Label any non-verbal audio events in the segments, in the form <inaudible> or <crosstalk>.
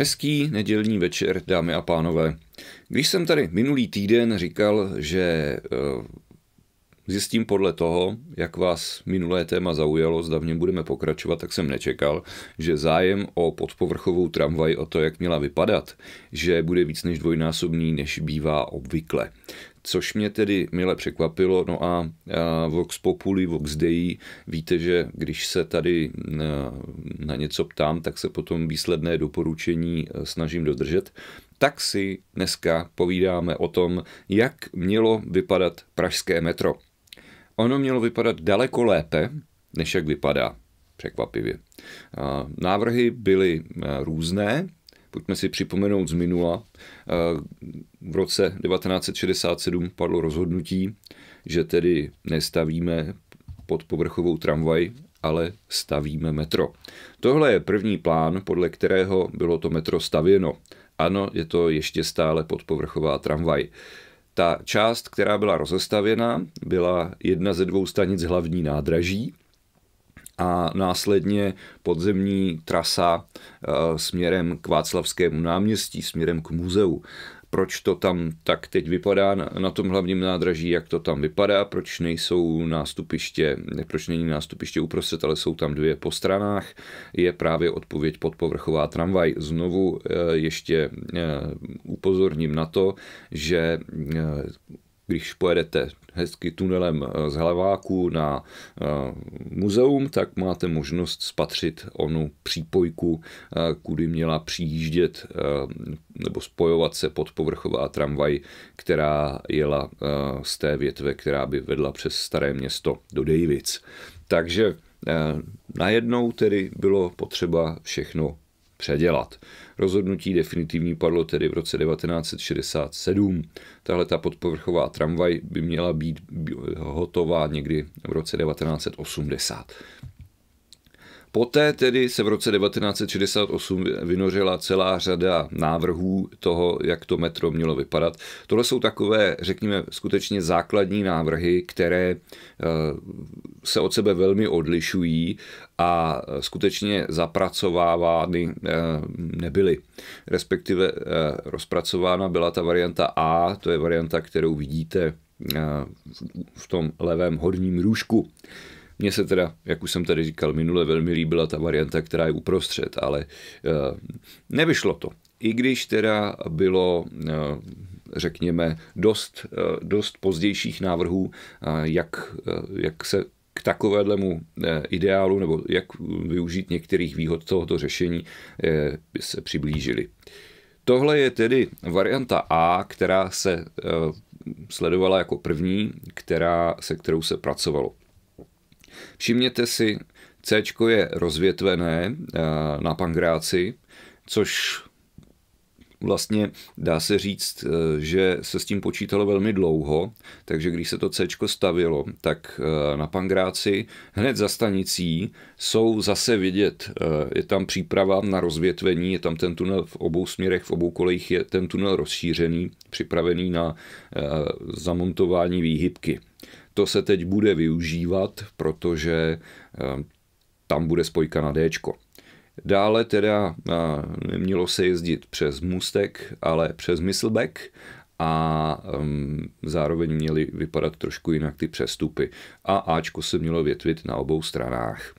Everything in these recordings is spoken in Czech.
Hezký nedělní večer, dámy a pánové. Když jsem tady minulý týden říkal, že eh, zjistím podle toho, jak vás minulé téma zaujalo, zda v něm budeme pokračovat, tak jsem nečekal, že zájem o podpovrchovou tramvaj, o to, jak měla vypadat, že bude víc než dvojnásobný, než bývá obvykle což mě tedy mile překvapilo. No a Vox Populi, Vox Dei, víte, že když se tady e, na něco ptám, tak se potom výsledné doporučení e, snažím dodržet. Tak si dneska povídáme o tom, jak mělo vypadat pražské metro. Ono mělo vypadat daleko lépe, než jak vypadá, překvapivě. Návrhy byly e, různé, Pojďme si připomenout z minula. Eh, v roce 1967 padlo rozhodnutí, že tedy nestavíme pod povrchovou tramvaj, ale stavíme metro. Tohle je první plán, podle kterého bylo to metro stavěno. Ano, je to ještě stále podpovrchová tramvaj. Ta část, která byla rozestavěna, byla jedna ze dvou stanic hlavní nádraží, a následně podzemní trasa eh, směrem k Václavskému náměstí, směrem k muzeu. Proč to tam tak teď vypadá na tom hlavním nádraží, jak to tam vypadá, proč nejsou nástupiště, proč není nástupiště uprostřed, ale jsou tam dvě po stranách, je právě odpověď podpovrchová tramvaj. Znovu eh, ještě eh, upozorním na to, že když pojedete hezky tunelem eh, z Hlaváku na eh, muzeum, tak máte možnost spatřit onu přípojku, eh, kudy měla přijíždět nebo spojovat se podpovrchová tramvaj, která jela z té větve, která by vedla přes Staré město do Dejvic. Takže najednou tedy bylo potřeba všechno předělat. Rozhodnutí definitivní padlo tedy v roce 1967. Tahle ta podpovrchová tramvaj by měla být hotová někdy v roce 1980. Poté tedy se v roce 1968 vynořila celá řada návrhů toho, jak to metro mělo vypadat. Tohle jsou takové, řekněme, skutečně základní návrhy, které eh, se od sebe velmi odlišují a skutečně zapracovávány eh, nebyly. Respektive eh, rozpracována byla ta varianta A, to je varianta, kterou vidíte v tom levém horním růžku. Mně se teda, jak už jsem tady říkal minule, velmi líbila ta varianta, která je uprostřed, ale eh, nevyšlo to. I když teda bylo eh, řekněme, dost, eh, dost pozdějších návrhů, jak, jak se k takovému ideálu nebo jak využít některých výhod tohoto řešení se přiblížili. Tohle je tedy varianta A, která se sledovala jako první, která, se kterou se pracovalo. Všimněte si, C je rozvětvené eh, na pankráci, což vlastně dá se říct, eh, že se s tím počítalo velmi dlouho, takže když se to C stavilo, tak eh, na Pangráci hned za stanicí jsou zase vidět, je tam příprava na rozvětvení, je tam ten tunel v obou směrech, v obou kolejích je ten tunel rozšířený, připravený na zamontování výhybky. To se teď bude využívat, protože eh, tam bude spojka na D. Dále teda eh, nemělo se jezdit přes Mustek, ale přes Myslbek a mm, zároveň měly vypadat trošku jinak ty přestupy. A Ačko se mělo větvit na obou stranách.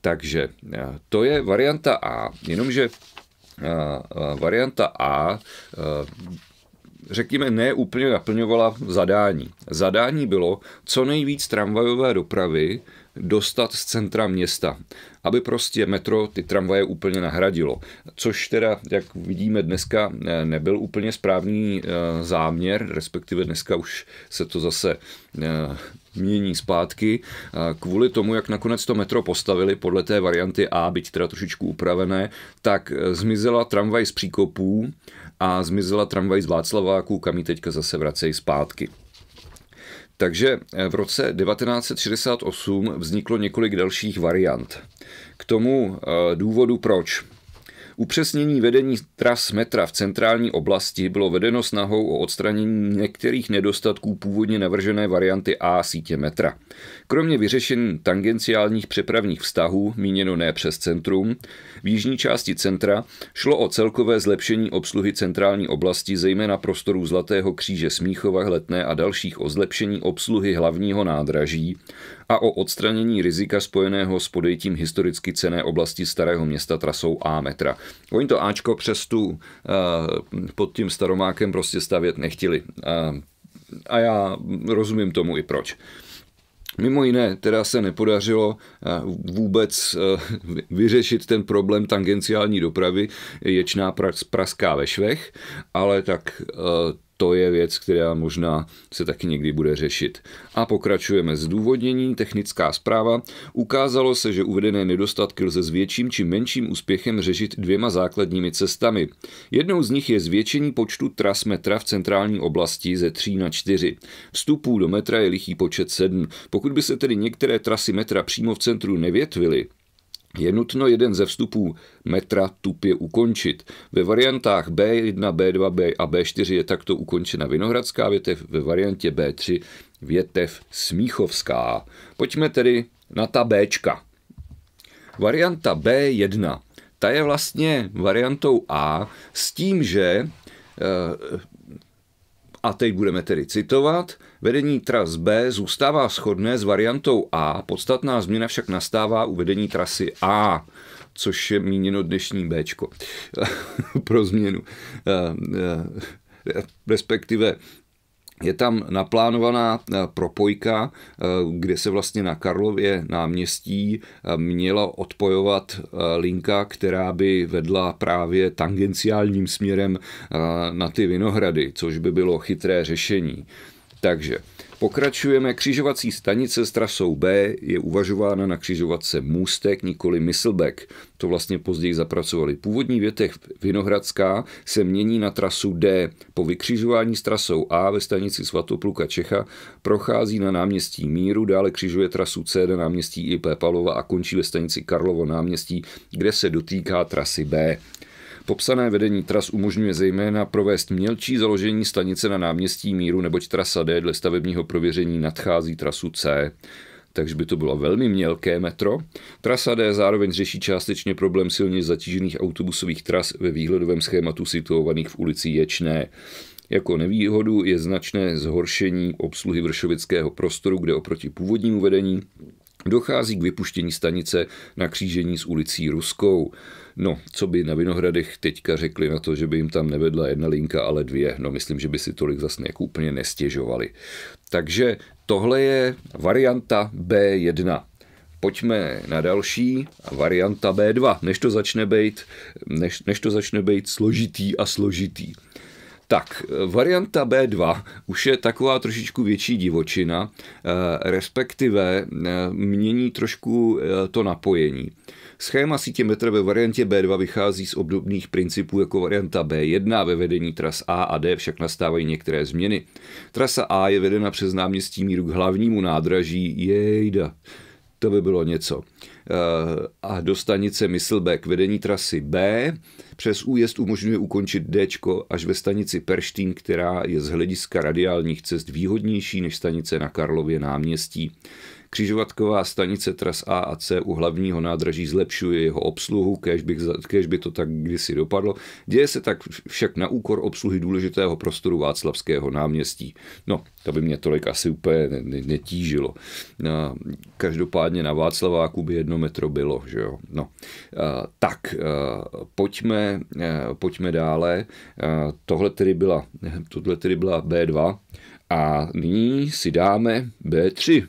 Takže eh, to je varianta A, jenomže varianta A řekněme, ne úplně naplňovala zadání. Zadání bylo co nejvíc tramvajové dopravy dostat z centra města, aby prostě metro ty tramvaje úplně nahradilo. Což teda, jak vidíme dneska, nebyl úplně správný eh, záměr, respektive dneska už se to zase eh, mění zpátky. Eh, kvůli tomu, jak nakonec to metro postavili podle té varianty A, byť teda trošičku upravené, tak zmizela tramvaj z příkopů a zmizela tramvaj z Václaváku, kam ji teďka zase vracejí zpátky. Takže eh, v roce 1968 vzniklo několik dalších variant. K tomu eh, důvodu proč. Upřesnění vedení tras metra v centrální oblasti bylo vedeno snahou o odstranění některých nedostatků původně navržené varianty A sítě metra. Kromě vyřešení tangenciálních přepravních vztahů, míněno ne přes centrum, v jižní části centra šlo o celkové zlepšení obsluhy centrální oblasti, zejména prostoru Zlatého kříže Smíchova, Hletné a dalších o zlepšení obsluhy hlavního nádraží a o odstranění rizika spojeného s podejtím historicky cené oblasti Starého města trasou A metra. Oni to Ačko přes tu eh, pod tím staromákem prostě stavět nechtěli. Eh, a já rozumím tomu i proč. Mimo jiné, teda se nepodařilo eh, vůbec eh, vyřešit ten problém tangenciální dopravy. Ječná praská ve švech, ale tak eh, to je věc, která možná se taky někdy bude řešit. A pokračujeme. důvodnění technická zpráva. Ukázalo se, že uvedené nedostatky lze s větším či menším úspěchem řešit dvěma základními cestami. Jednou z nich je zvětšení počtu tras metra v centrální oblasti ze 3 na 4. Vstupů do metra je lichý počet 7. Pokud by se tedy některé trasy metra přímo v centru nevětvily, je nutno jeden ze vstupů metra tupě ukončit. Ve variantách B1, B2 B a B4 je takto ukončena Vinohradská větev, ve variantě B3 větev Smíchovská. Pojďme tedy na ta B. Varianta B1, ta je vlastně variantou A s tím, že eh, a teď budeme tedy citovat, Vedení tras B zůstává shodné s variantou A, podstatná změna však nastává u vedení trasy A, což je míněno dnešní B <laughs> pro změnu. Eh, eh, respektive je tam naplánovaná eh, propojka, kde se vlastně na Karlově náměstí měla odpojovat linka, která by vedla právě tangenciálním směrem na ty vinohrady, což by bylo chytré řešení. Takže pokračujeme. Křižovací stanice s trasou B je uvažována na křižovatce Můstek, nikoli Myslbek. To vlastně později zapracovali. Původní větev Vinohradská se mění na trasu D. Po vykřižování s trasou A ve stanici Svatopluka Čecha prochází na náměstí Míru, dále křižuje trasu C na náměstí IP Palova a končí ve stanici Karlovo náměstí, kde se dotýká trasy B. Popsané vedení tras umožňuje zejména provést mělčí založení stanice na náměstí Míru, neboť trasa D dle stavebního prověření nadchází trasu C takže by to bylo velmi mělké metro. Trasa D zároveň řeší částečně problém silně zatížených autobusových tras ve výhledovém schématu situovaných v ulici Ječné. Jako nevýhodu je značné zhoršení obsluhy vršovického prostoru, kde oproti původnímu vedení Dochází k vypuštění stanice na křížení s ulicí Ruskou. No, co by na Vinohradech teďka řekli na to, že by jim tam nevedla jedna linka, ale dvě. No, myslím, že by si tolik zase jako úplně nestěžovali. Takže tohle je varianta B1. Pojďme na další, varianta B2, než to začne být, než, než to začne být složitý a složitý. Tak, eh, varianta B2 už je taková trošičku větší divočina, eh, respektive eh, mění trošku to napojení. Schéma sítě metra ve variantě B2 vychází z obdobných principů jako varianta B1 ve vedení tras A a D, však nastávají některé změny. Trasa A je vedena přes náměstí míru k hlavnímu nádraží, jejda, to by bylo něco. Eh, a do stanice Myslbek vedení trasy B přes újezd umožňuje ukončit D až ve stanici Perštín, která je z hlediska radiálních cest výhodnější než stanice na Karlově náměstí. Křižovatková stanice tras A a C u hlavního nádraží zlepšuje jeho obsluhu, kež by, kež by to tak kdysi dopadlo. Děje se tak však na úkor obsluhy důležitého prostoru Václavského náměstí. No, to by mě tolik asi úplně netížilo. No, každopádně na Václaváku by jedno metro bylo, že jo. No, tak, pojďme, pojďme dále. Tohle tedy byla, <laughs> tohle tedy byla B2 a nyní si dáme B3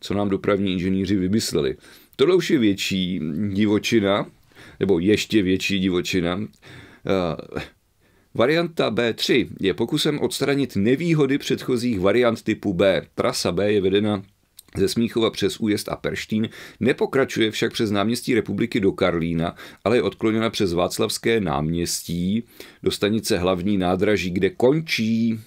co nám dopravní inženýři vymysleli. Tohle už je větší divočina, nebo ještě větší divočina. Eh, varianta B3 je pokusem odstranit nevýhody předchozích variant typu B. Trasa B je vedena ze Smíchova přes Újezd a Perštín, nepokračuje však přes náměstí republiky do Karlína, ale je odkloněna přes Václavské náměstí do stanice hlavní nádraží, kde končí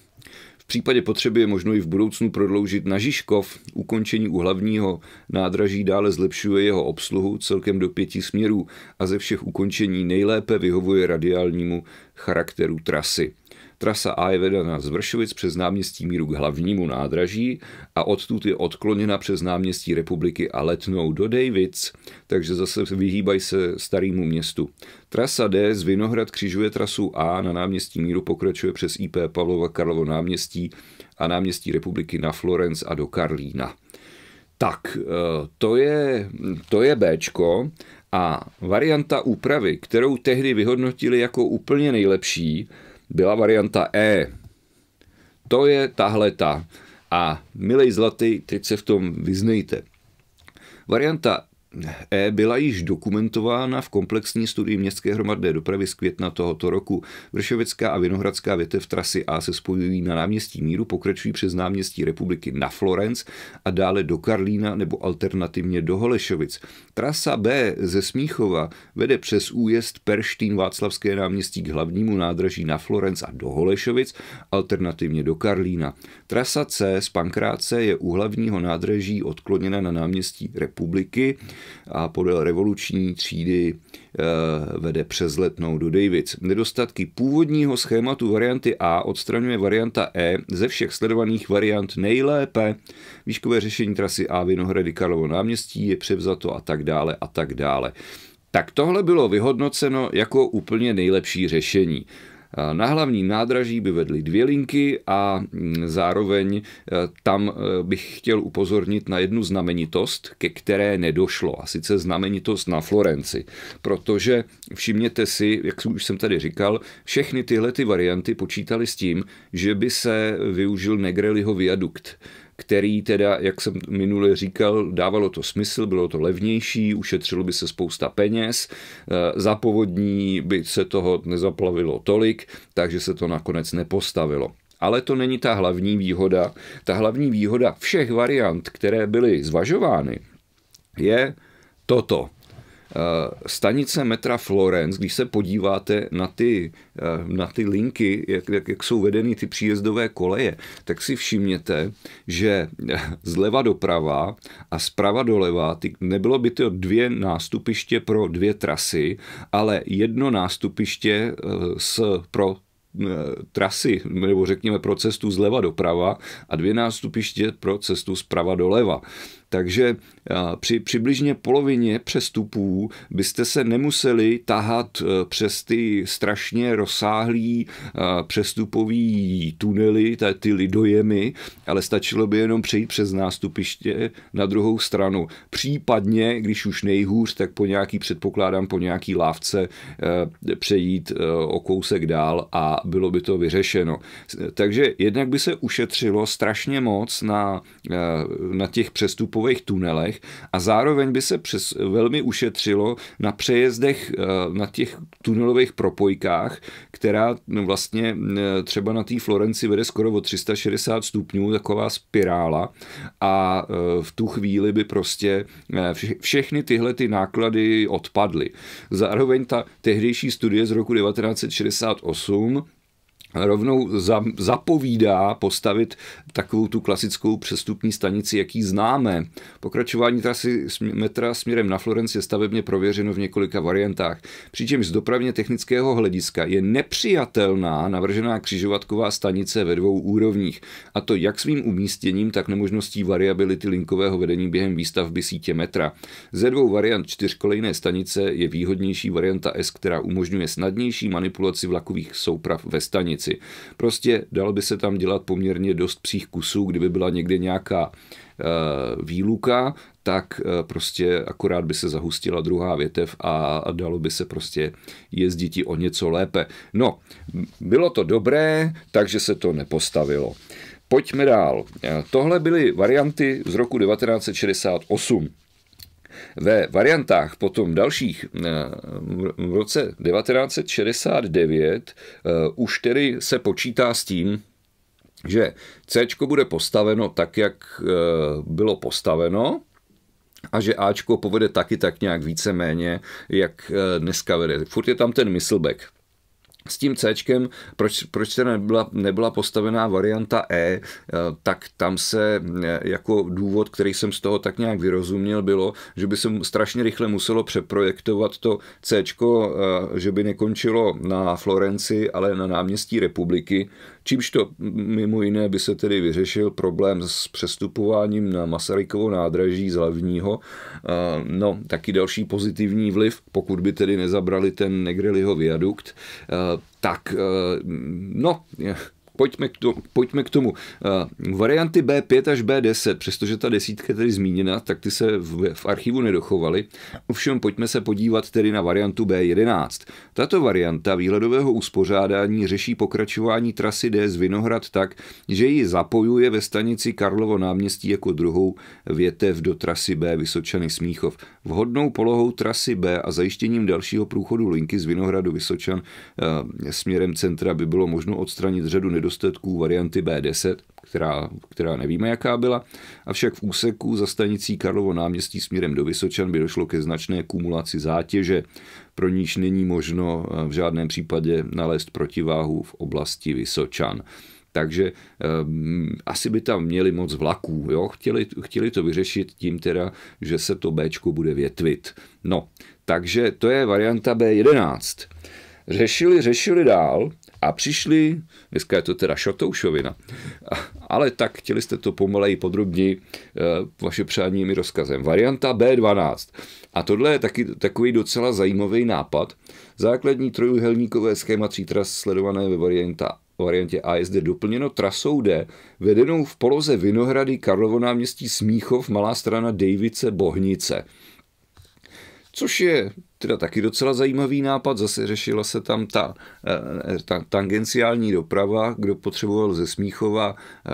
případě potřeby je možno i v budoucnu prodloužit na Žižkov. Ukončení u hlavního nádraží dále zlepšuje jeho obsluhu celkem do pěti směrů a ze všech ukončení nejlépe vyhovuje radiálnímu charakteru trasy. Trasa A je vedena z Vršovic přes náměstí Míru k hlavnímu nádraží a odtud je odkloněna přes náměstí Republiky a letnou do Davids, takže zase vyhýbají se starému městu. Trasa D z Vinohrad křižuje trasu A na náměstí Míru pokračuje přes IP Pavlova Karlovo náměstí a náměstí Republiky na Florence a do Karlína. Tak, eh, to je, to je Bčko a varianta úpravy, kterou tehdy vyhodnotili jako úplně nejlepší, byla varianta E. To je tahle ta. A milej zlatý, teď se v tom vyznejte. Varianta E byla již dokumentována v komplexní studii městské hromadné dopravy z května tohoto roku. Vršovická a Vinohradská větev trasy A se spojují na náměstí Míru, pokračují přes náměstí Republiky na Florenc a dále do Karlína nebo alternativně do Holešovic. Trasa B ze Smíchova vede přes újezd Perštín Václavské náměstí k hlavnímu nádraží na Florenc a do Holešovic, alternativně do Karlína. Trasa C z Pankráce je u hlavního nádraží odkloněna na náměstí Republiky a podél revoluční třídy eh, vede přes letnou do Davids. Nedostatky původního schématu varianty A odstraňuje varianta E ze všech sledovaných variant nejlépe. Výškové řešení trasy A Vinohrady Karlovo náměstí je převzato a tak dále a tak dále. Tak tohle bylo vyhodnoceno jako úplně nejlepší řešení. Na hlavní nádraží by vedly dvě linky a mm, zároveň e, tam e, bych chtěl upozornit na jednu znamenitost, ke které nedošlo, a sice znamenitost na Florenci. Protože všimněte si, jak už jsem tady říkal, všechny tyhle ty varianty počítaly s tím, že by se využil Negreliho viadukt který teda, jak jsem minule říkal, dávalo to smysl, bylo to levnější, ušetřilo by se spousta peněz, eh, za povodní by se toho nezaplavilo tolik, takže se to nakonec nepostavilo. Ale to není ta hlavní výhoda. Ta hlavní výhoda všech variant, které byly zvažovány, je toto. Eh, stanice metra Florence, když se podíváte na ty, eh, na ty linky, jak, jak, jak jsou vedeny ty příjezdové koleje, tak si všimněte, že eh, zleva doprava a zprava doleva, ty, nebylo by to dvě nástupiště pro dvě trasy, ale jedno nástupiště s, pro trasy, nebo řekněme pro cestu zleva doprava a dvě nástupiště pro cestu zprava doleva. Takže při přibližně polovině přestupů byste se nemuseli tahat e, přes ty strašně rozsáhlý e, přestupový tunely, ty lidojemy, ale stačilo by jenom přejít přes nástupiště na druhou stranu. Případně, když už nejhůř, tak po nějaký, předpokládám, po nějaký lávce e, přejít o kousek dál a bylo by to vyřešeno. Takže jednak by se ušetřilo strašně moc na, na těch přestupových nástupových tunelech a zároveň by se přes velmi ušetřilo na přejezdech eh, na těch tunelových propojkách, která no, vlastně eh, třeba na té Florenci vede skoro o 360 stupňů, taková spirála a eh, v tu chvíli by prostě všechny tyhle ty náklady odpadly. Zároveň ta tehdejší studie z roku 1968 rovnou za, zapovídá postavit takovou tu klasickou přestupní stanici, jaký známe. Pokračování trasy metra směrem na Florenci je stavebně prověřeno v několika variantách, přičemž z dopravně technického hlediska je nepřijatelná navržená křižovatková stanice ve dvou úrovních, a to jak svým umístěním, tak nemožností variability linkového vedení během výstavby sítě metra. Ze dvou variant čtyřkolejné stanice je výhodnější varianta S, která umožňuje snadnější manipulaci vlakových souprav ve stanici hranici. Prostě dal by se tam dělat poměrně dost psích kusů, kdyby byla někde nějaká eh, výluka, tak eh, prostě akorát by se zahustila druhá větev a dalo by se prostě jezdit o něco lépe. No, bylo to dobré, takže se to nepostavilo. Pojďme dál. Eh, tohle byly varianty z roku 1968 ve variantách potom dalších eh, v roce 1969 eh, už tedy se počítá s tím, že C bude postaveno tak, jak eh, bylo postaveno, a že Ačko povede taky tak nějak víceméně, jak dneska vede. Furt je tam ten myslbek s tím C, proč, proč se nebyla, nebyla postavená varianta E, eh, tak tam se eh, jako důvod, který jsem z toho tak nějak vyrozuměl, bylo, že by se strašně rychle muselo přeprojektovat to C, eh, že by nekončilo na Florenci, ale na náměstí republiky, Čímž to mimo jiné by se tedy vyřešil problém s přestupováním na Masarykovo nádraží z hlavního. No, taky další pozitivní vliv, pokud by tedy nezabrali ten Negreliho viadukt, tak no, pojďme k tomu. Pojďme eh, k tomu. Varianty B5 až B10, přestože ta desítka je tedy zmíněna, tak ty se v, v archivu nedochovaly. Ovšem pojďme se podívat tedy na variantu B11. Tato varianta výhledového uspořádání řeší pokračování trasy D z Vinohrad tak, že ji zapojuje ve stanici Karlovo náměstí jako druhou větev do trasy B Vysočany Smíchov. Vhodnou polohou trasy B a zajištěním dalšího průchodu linky z Vinohradu Vysočan eh, směrem centra by bylo možno odstranit řadu nedostatků nedostatků varianty B10, která, která nevíme, jaká byla, avšak v úseku za stanicí Karlovo náměstí směrem do Vysočan by došlo ke značné kumulaci zátěže, pro níž není možno eh, v žádném případě nalézt protiváhu v oblasti Vysočan. Takže um, asi by tam měli moc vlaků. Jo? Chtěli, chtěli to vyřešit tím teda, že se to B bude větvit. No, takže to je varianta B11. Řešili, řešili dál a přišli, dneska je to teda šotoušovina, <laughs> ale tak chtěli jste to pomaleji podrobně eh, vaše přání mi rozkazem. Varianta B12. A tohle je taky takový docela zajímavý nápad. Základní trojuhelníkové schéma tří tras sledované ve varianta variantě A je zde doplněno trasou D, vedenou v poloze Vinohrady Karlovo náměstí Smíchov, malá strana Dejvice Bohnice. Což je teda taky docela zajímavý nápad, zase řešila se tam ta, eh, eh, ta tangenciální doprava, kdo potřeboval ze Smíchova eh,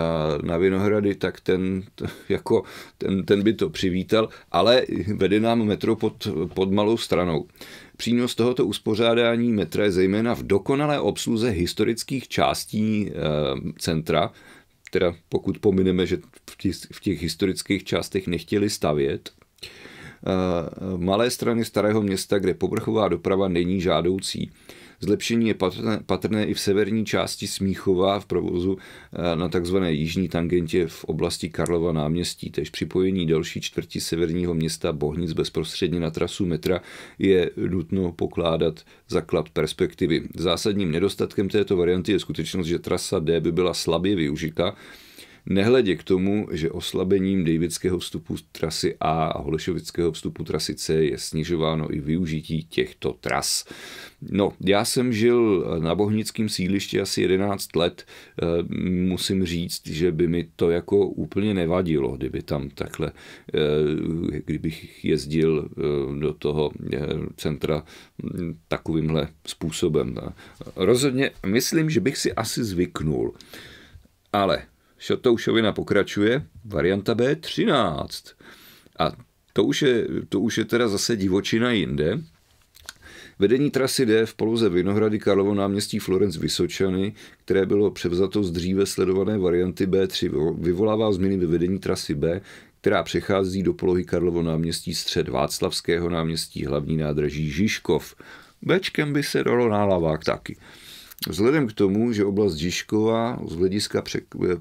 na Vinohrady, tak ten, <laughs> jako, ten, ten by to přivítal, ale vede nám metro pod, pod malou stranou. Přínos tohoto uspořádání metra je zejména v dokonalé obsluze historických částí centra, teda pokud pomineme, že v těch, v těch historických částech nechtěli stavět, Eh, malé strany starého města, kde povrchová doprava není žádoucí. Zlepšení je patrné i v severní části Smíchova v provozu eh, na tzv. jižní tangentě v oblasti Karlova náměstí. Tež připojení další čtvrti severního města Bohnic bezprostředně na trasu metra je nutno pokládat za klad perspektivy. Zásadním nedostatkem této varianty je skutečnost, že trasa D by byla slabě využita, Nehledě k tomu, že oslabením Davidského vstupu trasy A a Holešovického vstupu trasy C je snižováno i využití těchto tras. No, já jsem žil na Bohnickém sídlišti asi 11 let. Eh, musím říct, že by mi to jako úplně nevadilo, kdyby tam takhle, eh, kdybych jezdil eh, do toho centra hm, takovýmhle způsobem. Rozhodně myslím, že bych si asi zvyknul. Ale Šatoušovina pokračuje, varianta B13. A to už je, to už je teda zase divočina jinde. Vedení trasy D v poloze Vinohrady Karlovo náměstí Florenc Vysočany, které bylo převzato z dříve sledované varianty B3, vyvolává změny ve vedení trasy B, která přechází do polohy Karlovo náměstí střed Václavského náměstí hlavní nádraží Žižkov. Bečkem by se dalo na lavák taky. Vzhledem k tomu, že oblast Žižkova z hlediska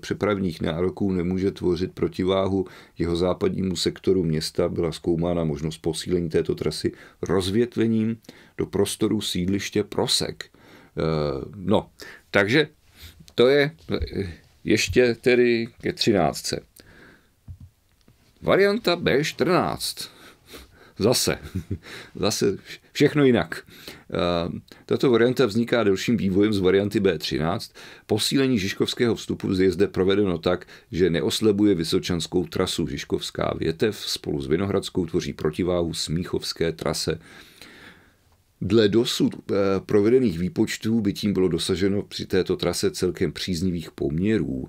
přepravních nároků nemůže tvořit protiváhu jeho západnímu sektoru města, byla zkoumána možnost posílení této trasy rozvětvením do prostoru sídliště Prosek. Eh, no, takže to je eh, ještě tedy ke třináctce. Varianta B14. Zase, <laughs> zase všechno jinak. Eh, tato varianta vzniká dalším vývojem z varianty B13. Posílení Žižkovského vstupu je zde provedeno tak, že neoslebuje vysočanskou trasu. Žižkovská větev spolu s Vinohradskou tvoří protiváhu Smíchovské trase. Dle dosud eh, provedených výpočtů by tím bylo dosaženo při této trase celkem příznivých poměrů.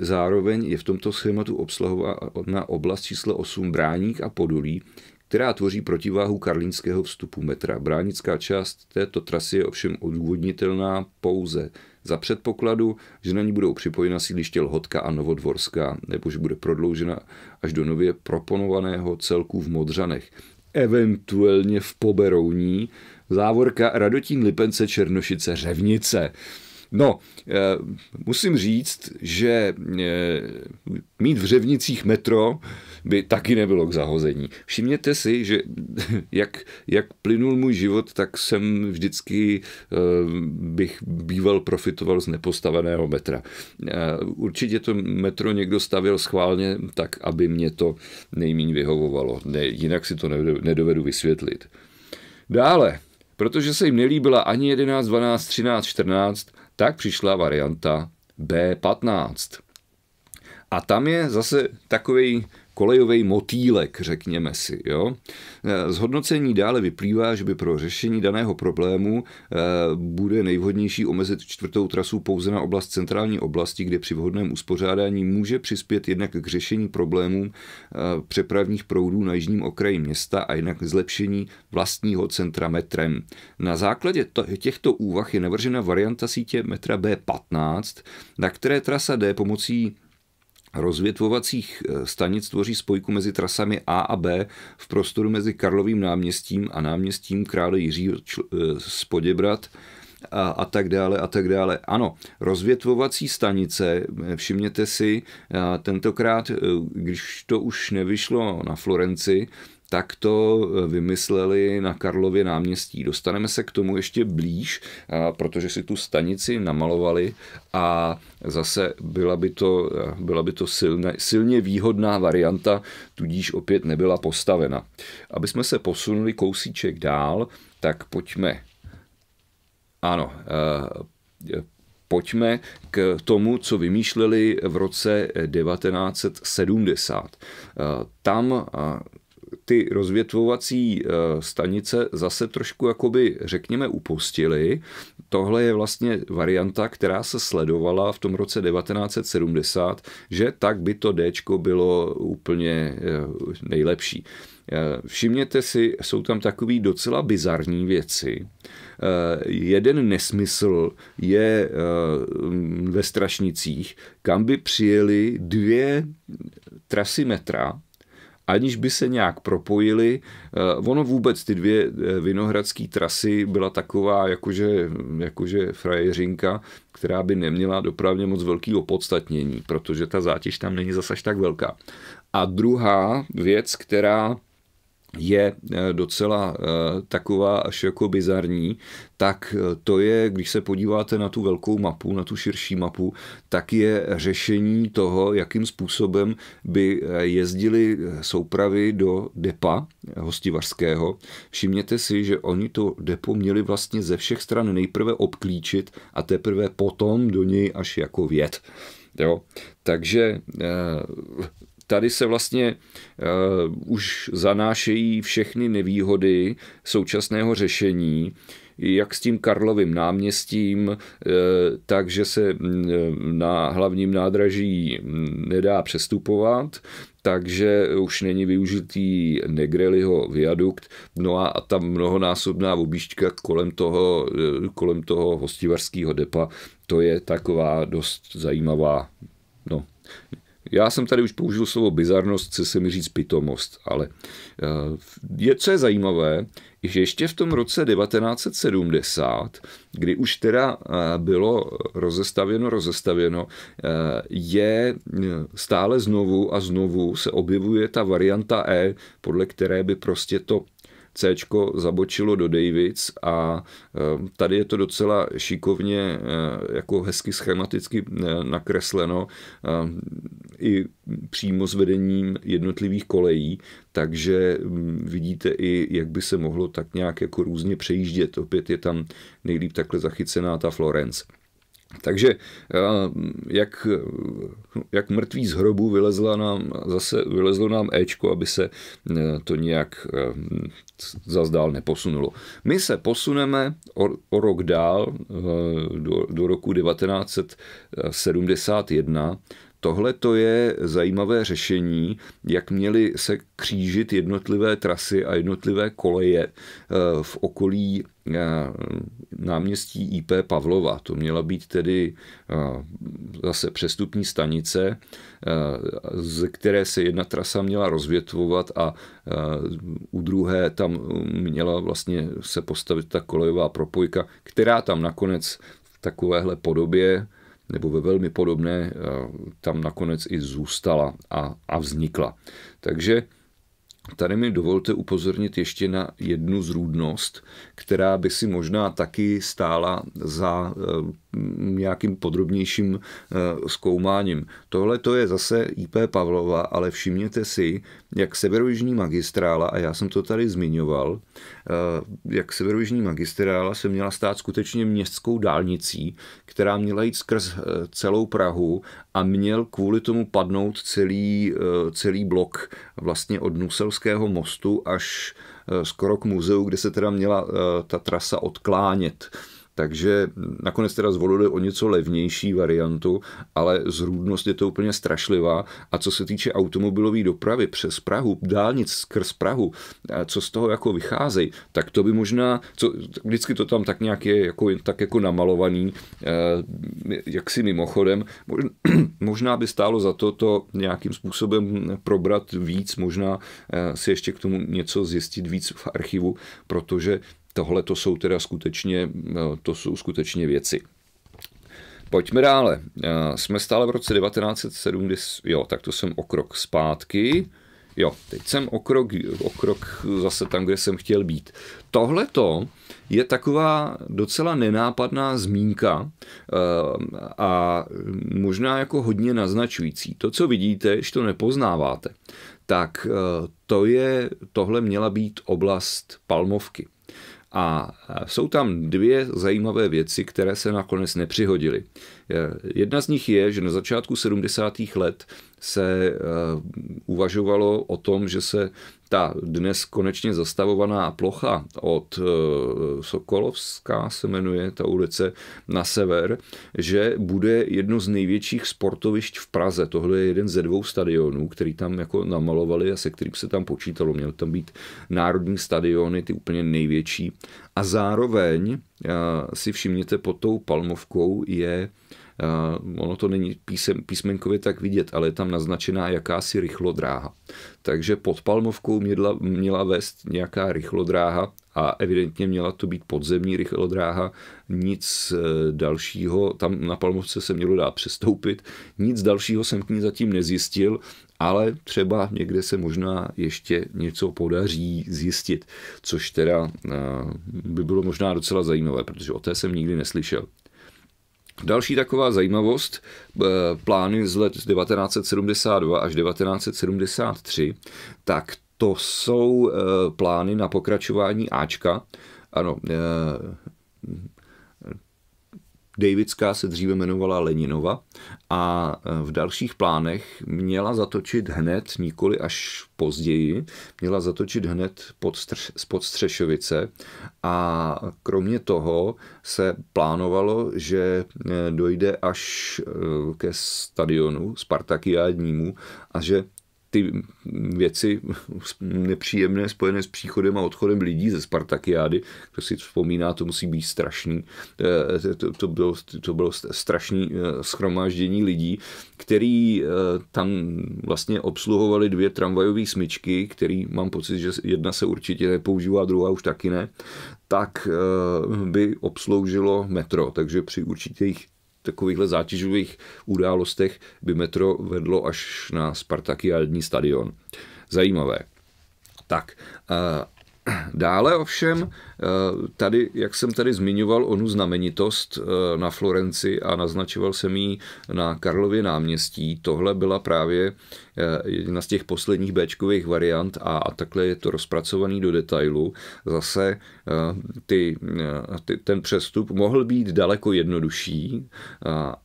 Zároveň je v tomto schématu obsahována oblast číslo 8 Bráník a Podolí, která tvoří protiváhu karlínského vstupu metra. Bránická část této trasy je ovšem odůvodnitelná pouze za předpokladu, že na ní budou připojena sídliště Lhotka a Novodvorská, nebo že bude prodloužena až do nově proponovaného celku v Modřanech, eventuálně v Poberouní, závorka Radotín Lipence Černošice Řevnice. No, eh, musím říct, že eh, mít v Řevnicích metro by taky nebylo k zahození. Všimněte si, že <laughs> jak, jak plynul můj život, tak jsem vždycky eh, bych býval profitoval z nepostaveného metra. Určitě to metro někdo stavil schválně tak, aby mě to nejméně vyhovovalo. Ne, jinak si to nedovedu vysvětlit. Dále, protože se jim nelíbila ani 11, 12, 13, 14, tak přišla varianta B15. A tam je zase takový kolejový motýlek, řekněme si. Jo? Eh, zhodnocení dále vyplývá, že by pro řešení daného problému eh, bude nejvhodnější omezit čtvrtou trasu pouze na oblast centrální oblasti, kde při vhodném uspořádání může přispět jednak k řešení problémů eh, přepravních proudů na jižním okraji města a jednak zlepšení vlastního centra metrem. Na základě těchto úvah je navržena varianta sítě metra B15, na které trasa D pomocí rozvětvovacích eh, stanic tvoří spojku mezi trasami A a B v prostoru mezi Karlovým náměstím a náměstím krále Jiřího eh, z Poděbrat a, a tak dále a tak dále. Ano, rozvětvovací stanice, eh, všimněte si, tentokrát, když to už nevyšlo na Florenci, tak to eh, vymysleli na Karlově náměstí. Dostaneme se k tomu ještě blíž, eh, protože si tu stanici namalovali a zase byla by to, eh, byla by to silne, silně výhodná varianta, tudíž opět nebyla postavena. Aby jsme se posunuli kousíček dál, tak pojďme. Ano, pojďme k tomu, co vymýšleli v roce 1970. Tam ty rozvětvovací eh, stanice zase trošku jakoby, řekněme, upustily. Tohle je vlastně varianta, která se sledovala v tom roce 1970, že tak by to D bylo úplně eh, nejlepší. Eh, všimněte si, jsou tam takové docela bizarní věci. Jeden nesmysl je ve Strašnicích, kam by přijeli dvě trasy metra, aniž by se nějak propojili. Eh, ono vůbec ty dvě eh, vinohradské trasy byla taková jakože, jakože frajeřinka, která by neměla dopravně moc velký opodstatnění, protože ta zátěž tam není zase tak velká. A druhá věc, která je eh, docela eh, taková až jako bizarní, tak eh, to je, když se podíváte na tu velkou mapu, na tu širší mapu, tak je řešení toho, jakým způsobem by jezdili soupravy do depa hostivařského. Všimněte si, že oni to depo měli vlastně ze všech stran nejprve obklíčit a teprve potom do něj až jako věd. Jo? Takže tady se vlastně uh, už zanášejí všechny nevýhody současného řešení, jak s tím Karlovým náměstím, eh, takže se mm, eh, na hlavním nádraží mm, nedá přestupovat, takže už není využitý Negreliho viadukt, no a ta mnohonásobná objížďka kolem toho, kolem toho hostivarského depa, to je taková dost zajímavá, no, já jsem tady už použil slovo bizarnost, chce se mi říct pitomost, ale eh, je, co je zajímavé, že ještě v tom roce 1970, kdy už teda eh, bylo rozestavěno, rozestavěno, eh, je stále znovu a znovu se objevuje ta varianta E, podle které by prostě to C zabočilo do Davids a eh, tady je to docela šikovně eh, jako hezky schematicky eh, nakresleno i přímo s vedením jednotlivých kolejí, takže hm, vidíte i, jak by se mohlo tak nějak jako různě přejíždět. Opět je tam nejlíp takhle zachycená ta Florence. Takže eh, jak, jak mrtví z hrobu vylezla nám, zase vylezlo nám Ečko, aby se eh, to nějak eh, zas dál neposunulo. My se posuneme o, o rok dál, do, do roku 1971, Tohle to je zajímavé řešení, jak měly se křížit jednotlivé trasy a jednotlivé koleje eh, v okolí eh, náměstí IP Pavlova. To měla být tedy eh, zase přestupní stanice, ze které se jedna trasa měla rozvětvovat a u druhé tam měla vlastně se postavit ta kolejová propojka, která tam nakonec v takovéhle podobě nebo ve velmi podobné, eh, tam nakonec i zůstala a, a vznikla. Takže Tady mi dovolte upozornit ještě na jednu zrůdnost, která by si možná taky stála za eh, nějakým podrobnějším eh, zkoumáním. Tohle to je zase IP Pavlova, ale všimněte si, jak severojižní magistrála, a já jsem to tady zmiňoval, eh, jak severojižní magistrála se měla stát skutečně městskou dálnicí, která měla jít skrz eh, celou Prahu a měl kvůli tomu padnout celý, celý blok vlastně od Nuselského mostu až skoro k muzeu, kde se teda měla ta trasa odklánět. Takže nakonec teda zvolili o něco levnější variantu, ale zrůdnost je to úplně strašlivá. A co se týče automobilové dopravy přes Prahu, dálnic skrz Prahu, co z toho jako vycházejí, tak to by možná, co, vždycky to tam tak nějak je jako, tak jako namalovaný, eh, jak si mimochodem, <clears throat> možná by stálo za to to nějakým způsobem probrat víc, možná eh, si ještě k tomu něco zjistit víc v archivu, protože tohle to jsou teda skutečně, no, to jsou skutečně věci. Pojďme dále. Jsme stále v roce 1970, jo, tak to jsem o krok zpátky. Jo, teď jsem o krok, o krok zase tam, kde jsem chtěl být. Tohle to je taková docela nenápadná zmínka eh, a možná jako hodně naznačující. To, co vidíte, když to nepoznáváte, tak eh, to je, tohle měla být oblast Palmovky. A e, jsou tam dvě zajímavé věci, které se nakonec nepřihodily. Eh, jedna z nich je, že na začátku 70. let se eh, uvažovalo o tom, že se ta dnes konečně zastavovaná plocha od eh, Sokolovská se jmenuje ta ulice na sever, že bude jedno z největších sportovišť v Praze. Tohle je jeden ze dvou stadionů, který tam jako namalovali a se kterým se tam počítalo. Měl tam být národní stadiony, ty úplně největší a zároveň eh, si všimněte, pod tou palmovkou je, eh, ono to není písem, písmenkově tak vidět, ale je tam naznačená jakási rychlodráha. Takže pod palmovkou měla, měla vést nějaká rychlodráha a evidentně měla to být podzemní rychlodráha, nic eh, dalšího, tam na Palmovce se mělo dát přestoupit, nic dalšího jsem k ní zatím nezjistil, ale třeba někde se možná ještě něco podaří zjistit, což teda eh, by bylo možná docela zajímavé, protože o té jsem nikdy neslyšel. Další taková zajímavost, eh, plány z let 1972 až 1973, tak to jsou eh, plány na pokračování Ačka. Ano, Davidská se dříve jmenovala Leninova a e, v dalších plánech měla zatočit hned, nikoli až později, měla zatočit hned pod, stř- pod Střešovice a kromě toho se plánovalo, že e, dojde až e, ke stadionu Spartakiádnímu a že ty věci nepříjemné spojené s příchodem a odchodem lidí ze Spartakiády, kdo si vzpomíná, to musí být strašný. Eh, to, to, bylo, to bylo strašný eh, schromáždění lidí, který eh, tam vlastně obsluhovali dvě tramvajové smyčky, který mám pocit, že jedna se určitě nepoužívá, druhá už taky ne, tak by obsloužilo metro. Takže při určitých takovýchhle zátěžových událostech by metro vedlo až na Spartakialdní stadion. Zajímavé. Tak, eh, dále ovšem Eh, tady, jak jsem tady zmiňoval, onu znamenitost eh, na Florenci a naznačoval jsem ji na Karlově náměstí. Tohle byla právě eh, jedna z těch posledních Bčkových variant a, a takhle je to rozpracovaný do detailu. Zase ty, ty, ten přestup mohl být daleko jednodušší. A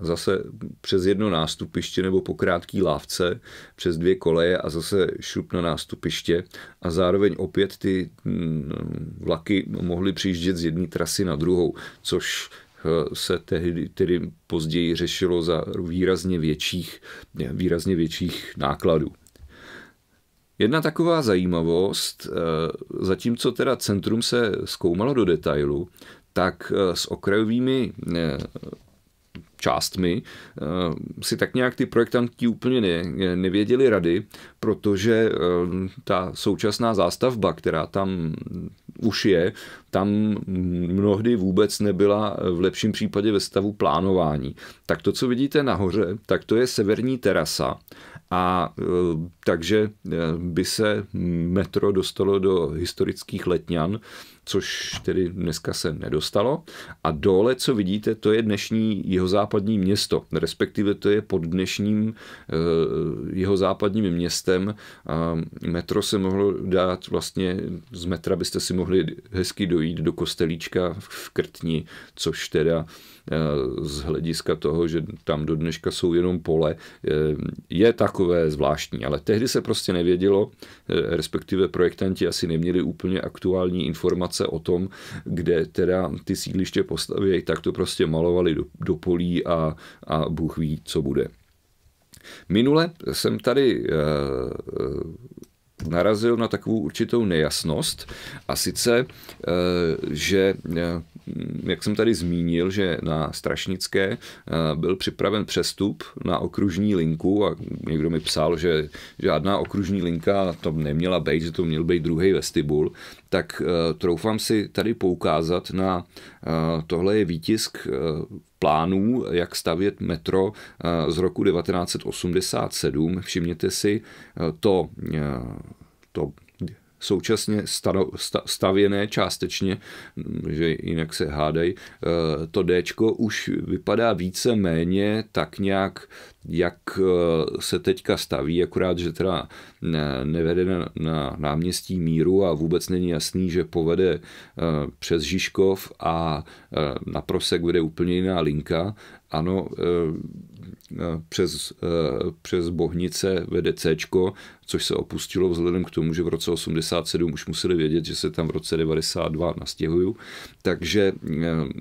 zase přes jedno nástupiště nebo po krátký lávce, přes dvě koleje a zase šup na nástupiště a zároveň opět ty mm, vlaky mohly přijíždět z jedné trasy na druhou, což eh, se tehdy, tedy později řešilo za výrazně větších, eh, výrazně větších nákladů. Jedna taková zajímavost, eh, zatímco teda centrum se zkoumalo do detailu, tak s okrajovými částmi, eh, si tak nějak ty projektanti úplně ne, nevěděli rady, protože eh, ta současná zástavba, která tam už je, tam mnohdy vůbec nebyla eh, v lepším případě ve stavu plánování. Tak to, co vidíte nahoře, tak to je severní terasa. A takže by se metro dostalo do historických letňan což tedy dneska se nedostalo. A dole, co vidíte, to je dnešní jihozápadní město, respektive to je pod dnešním eh, jihozápadním městem. Metro se mohlo dát vlastně, z metra byste si mohli hezky dojít do kostelíčka v Krtni, což teda eh, z hlediska toho, že tam do dneška jsou jenom pole, eh, je takové zvláštní. Ale tehdy se prostě nevědělo, respektive projektanti asi neměli úplně aktuální informace, informace o tom, kde teda ty sídliště postaví, tak to prostě malovali do, do polí a, a Bůh ví, co bude. Minule jsem tady eh, narazil na takovou určitou nejasnost a sice, eh, že eh, jak jsem tady zmínil, že na Strašnické eh, byl připraven přestup na okružní linku a někdo mi psal, že žádná okružní linka to neměla být, že to měl být druhý vestibul, tak troufám si tady poukázat na tohle je výtisk plánů, jak stavět metro eh, z roku 1987. Všimněte si, eh, to, eh, to současně staro, sta, stavěné částečně, že jinak se hádej, eh, to D už vypadá více méně tak nějak, jak eh, se teďka staví, akorát, že teda nevede na, na náměstí míru a vůbec není jasný, že povede eh, přes Žižkov a na prosek vede úplně jiná linka. Ano, Eh, přes, eh, přes Bohnice vede C, což se opustilo vzhledem k tomu, že v roce 87 už museli vědět, že se tam v roce 92 nastěhuju. Takže eh,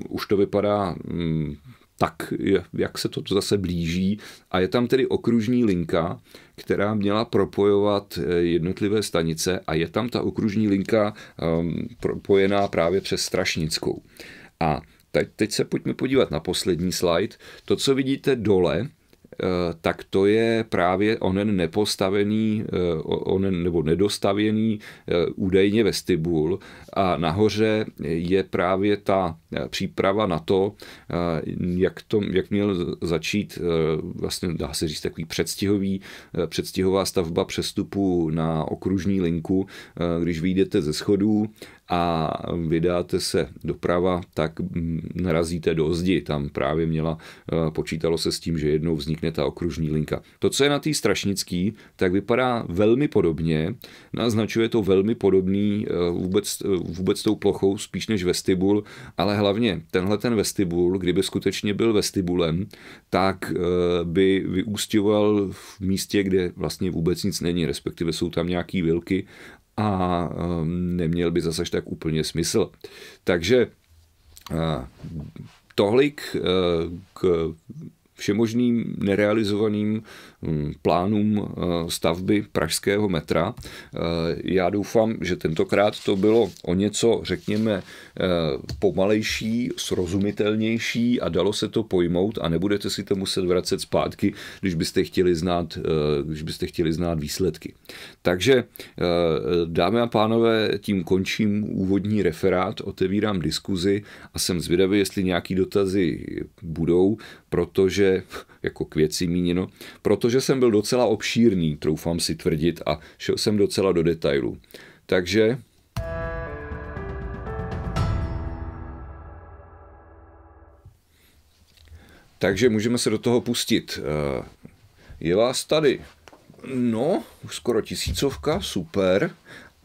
už to vypadá mm, tak, jak se to zase blíží. A je tam tedy okružní linka, která měla propojovat jednotlivé stanice a je tam ta okružní linka propojená právě přes Strašnickou. A tak teď se pojďme podívat na poslední slide. To, co vidíte dole, eh, tak to je právě onen nepostavený, eh, onen nebo nedostavěný eh, údajně vestibul a nahoře je právě ta příprava na to, jak, to, jak měl začít vlastně dá se říct takový předstihový, předstihová stavba přestupu na okružní linku, když vyjdete ze schodů, a vydáte se doprava, tak mm, narazíte do zdi. Tam právě měla, eh, počítalo se s tím, že jednou vznikne ta okružní linka. To, co je na té Strašnický, tak vypadá velmi podobně. Naznačuje to velmi podobný eh, vůbec, eh, vůbec tou plochou, spíš než vestibul, ale hlavně tenhle ten vestibul, kdyby skutečně byl vestibulem, tak by vyústěval v místě, kde vlastně vůbec nic není, respektive jsou tam nějaký vilky a um, neměl by zase tak úplně smysl. Takže tohlik e, k všemožným nerealizovaným Mm, plánům eh, stavby pražského metra. Eh, já doufám, že tentokrát to bylo o něco, řekněme, eh, pomalejší, srozumitelnější a dalo se to pojmout a nebudete si to muset vracet zpátky, když byste chtěli znát, když byste chtěli znát výsledky. Takže, dámy a pánové, tím končím úvodní referát, otevírám diskuzi a jsem zvědavý, jestli nějaký dotazy budou, protože jako k věci míněno, protože jsem byl docela obšírný, troufám si tvrdit, a šel jsem docela do detailů. Takže Takže můžeme se do toho pustit. Eh, je vás tady, no, skoro tisícovka, super.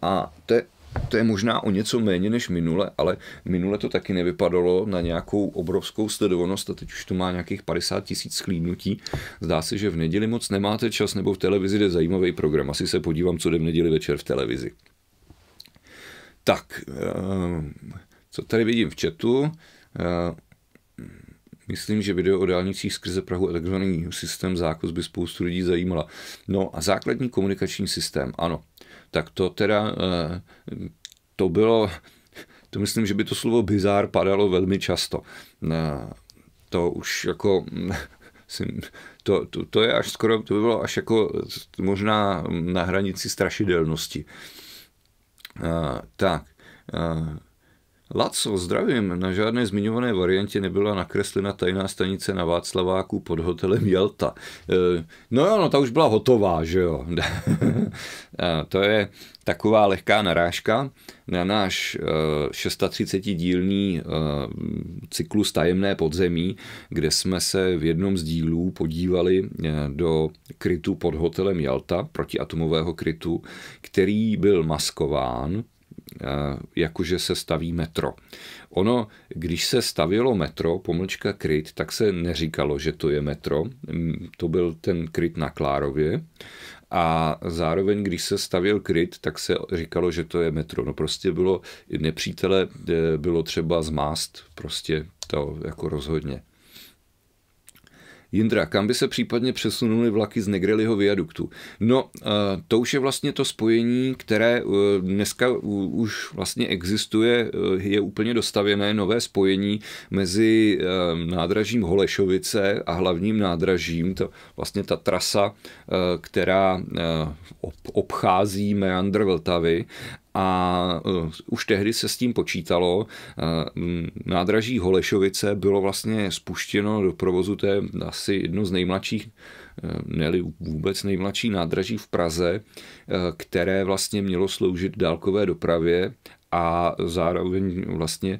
A te, to je možná o něco méně než minule, ale minule to taky nevypadalo na nějakou obrovskou sledovanost a teď už to má nějakých 50 tisíc sklídnutí. Zdá se, že v neděli moc nemáte čas nebo v televizi jde zajímavý program. Asi se podívám, co jde v neděli večer v televizi. Tak, eh, co tady vidím v chatu? Eh, myslím, že video o dálnicích skrze Prahu a takzvaný systém zákaz by spoustu lidí zajímala. No a základní komunikační systém, ano, tak to teda, eh, to bylo, to myslím, že by to slovo bizár padalo velmi často. Eh, to už jako <laughs> to, to, to je až skoro, to by bylo až jako možná na hranici strašidelnosti. Eh, tak, Laco, zdravím, na žádné zmiňované variantě nebyla nakreslena tajná stanice na Václaváku pod hotelem Jelta. E, no jo, no ta už byla hotová, že jo. <laughs> E, to je taková lehká narážka na náš 630-dílný e, cyklus Tajemné podzemí, kde jsme se v jednom z dílů podívali do krytu pod hotelem Jalta, protiatomového krytu, který byl maskován jakože se staví metro. Ono, když se stavilo metro, pomlčka kryt, tak se neříkalo, že to je metro. To byl ten kryt na Klárově. A zároveň, když se stavil kryt, tak se říkalo, že to je metro. No prostě bylo nepřítele, e, bylo třeba zmást prostě to jako rozhodně. Jindra, kam by se případně přesunuly vlaky z Negreliho viaduktu? No, eh, to už je vlastně to spojení, které eh, dneska už vlastně existuje, eh, je úplně dostavěné nové spojení mezi nádražím Holešovice a hlavním nádražím. To vlastně ta trasa, která obchází meandr Vltavy a eh, už tehdy se s tím počítalo. Eh, nádraží Holešovice bylo vlastně spuštěno do provozu, to je asi jedno z nejmladších, uh, eh, ne vůbec nejmladší nádraží v Praze, které vlastně mělo sloužit dálkové dopravě a zároveň vlastně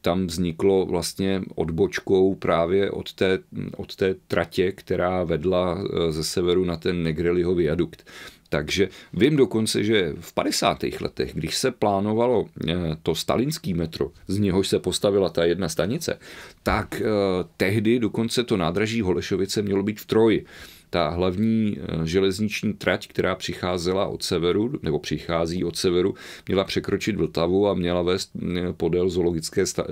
tam vzniklo vlastně odbočkou právě od té, od té tratě, která vedla ze severu na ten Negreliho viadukt. Takže vím dokonce, že v 50. letech, když se plánovalo eh, to stalinský metro, z něhož se postavila ta jedna stanice, tak eh, tehdy dokonce to nádraží Holešovice mělo být v Troji ta hlavní eh, železniční trať, která přicházela od severu, nebo přichází od severu, měla překročit Vltavu a měla vést eh, podél zoologické, eh,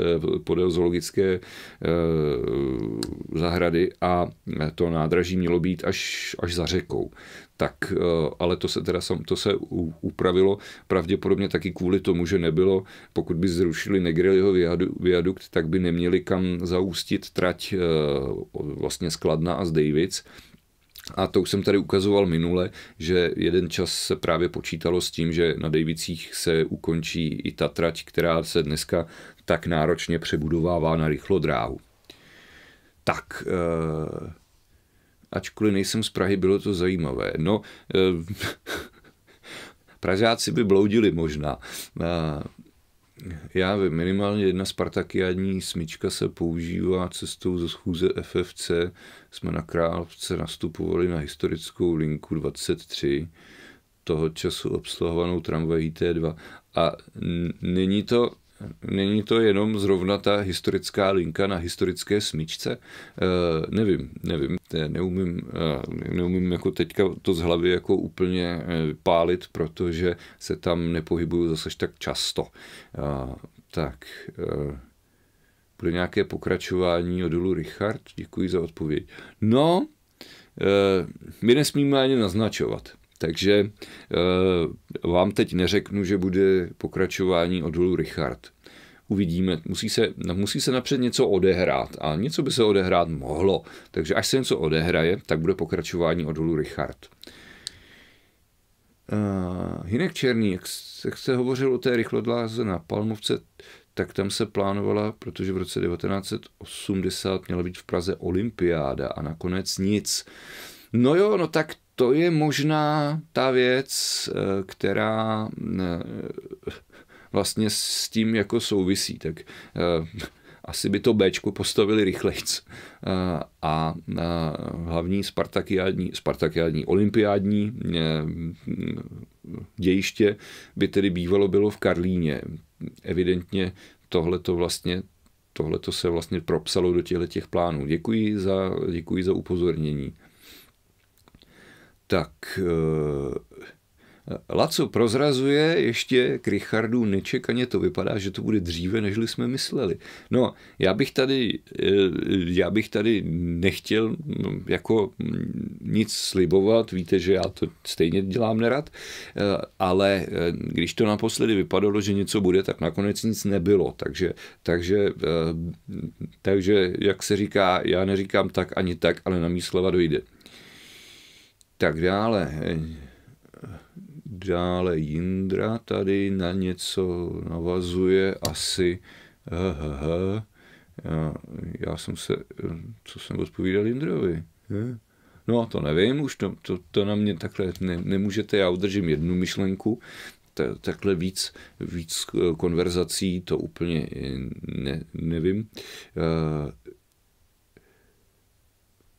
podél zoologické zahrady a to nádraží mělo být až, až za řekou tak ale to se teda to se upravilo pravděpodobně taky kvůli tomu, že nebylo, pokud by zrušili Negreliho viadukt, tak by neměli kam zaústit trať vlastně z Kladna a z Davids, a to už jsem tady ukazoval minule, že jeden čas se právě počítalo s tím, že na Dejvicích se ukončí i ta trať, která se dneska tak náročně přebudovává na rychlodráhu. Tak, eh, ačkoliv nejsem z Prahy, bylo to zajímavé. No, eh, <laughs> Pražáci by bloudili možná. Eh, já vím, minimálně jedna spartakiádní smyčka se používá cestou ze schůze FFC. Jsme na Královce nastupovali na historickou linku 23, toho času obsluhovanou tramvají T2. A není to Není to jenom zrovna ta historická linka na historické smyčce? E, nevím, nevím. Neumím, eh, neumím jako teďka to z hlavy jako úplně eh, pálit, protože se tam nepohybuju zase tak často. E, tak, e, bude nějaké pokračování od dolu Richard? Děkuji za odpověď. No, e, my nesmíme ani naznačovat. Takže uh, vám teď neřeknu, že bude pokračování odholu Richard. Uvidíme, musí se, no, musí se napřed něco odehrát a něco by se odehrát mohlo. Takže až se něco odehraje, tak bude pokračování odholu Richard. Uh, Hinek Černý, jak, jak se hovořil o té rychlodláze na Palmovce, tak tam se plánovala, protože v roce 1980 měla být v Praze olympiáda a nakonec nic. No jo, no tak to je možná ta věc, eh, která eh, vlastně s tím jako souvisí. Tak eh, asi by to Bčko postavili rychlejc. A hlavní spartakiádní, spartakiádní olympiádní dějiště by tedy bývalo bylo v Karlíně. Evidentně tohle to vlastně tohle to se vlastně propsalo do těchto těch plánů. Děkuji za, děkuji za upozornění. Tak eh, Laco prozrazuje ještě k Richardu nečekaně to vypadá, že to bude dříve, než jsme mysleli. No, já bych tady, eh, já bych tady nechtěl mm, jako mm, nic slibovat, víte, že já to stejně dělám nerad, eh, ale když to naposledy vypadalo, že něco bude, tak nakonec nic nebylo, takže, takže, takže jak se říká, já neříkám tak ani tak, ale na mý slova dojde. Tak dále. Dále Jindra tady na něco navazuje asi. Já jsem se, co jsem odpovídal Jindrovi? No to nevím, už to, to, to na mě takhle ne, nemůžete, já udržím jednu myšlenku, ta, takhle víc, víc konverzací, to úplně ne, nevím. Eh,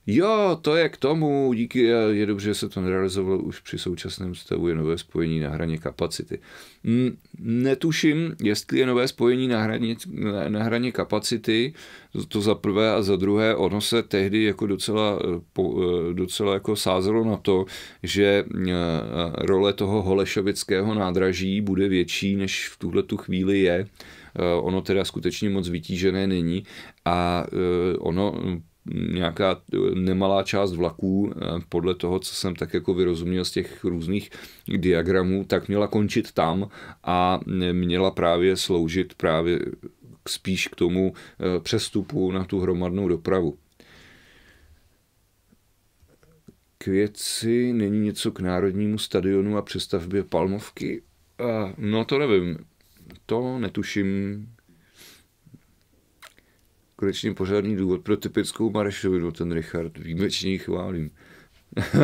jo, to je k tomu, díky, je dobře, že se to nerealizovalo už při současném stavu, je nové spojení na hraně kapacity. Mm, netuším, jestli je nové spojení na hraně, na hraně kapacity, to za prvé a za druhé, ono se tehdy jako docela, eh, eh, docela jako sázelo na to, že eh, role toho Holešovického nádraží bude větší, než v tuhle tu chvíli je. Ono teda skutečně moc vytížené není a ono nějaká e, nemalá část vlaků, e, podle toho, co jsem tak jako vyrozuměl z těch různých diagramů, tak měla končit tam a e, měla právě sloužit právě spíš k tomu přestupu na tu hromadnou dopravu. K věci není něco k Národnímu stadionu a přestavbě Palmovky? No to nevím. To netuším, konečně pořádný důvod pro typickou Marešovinu, ten Richard výjimečně chválím.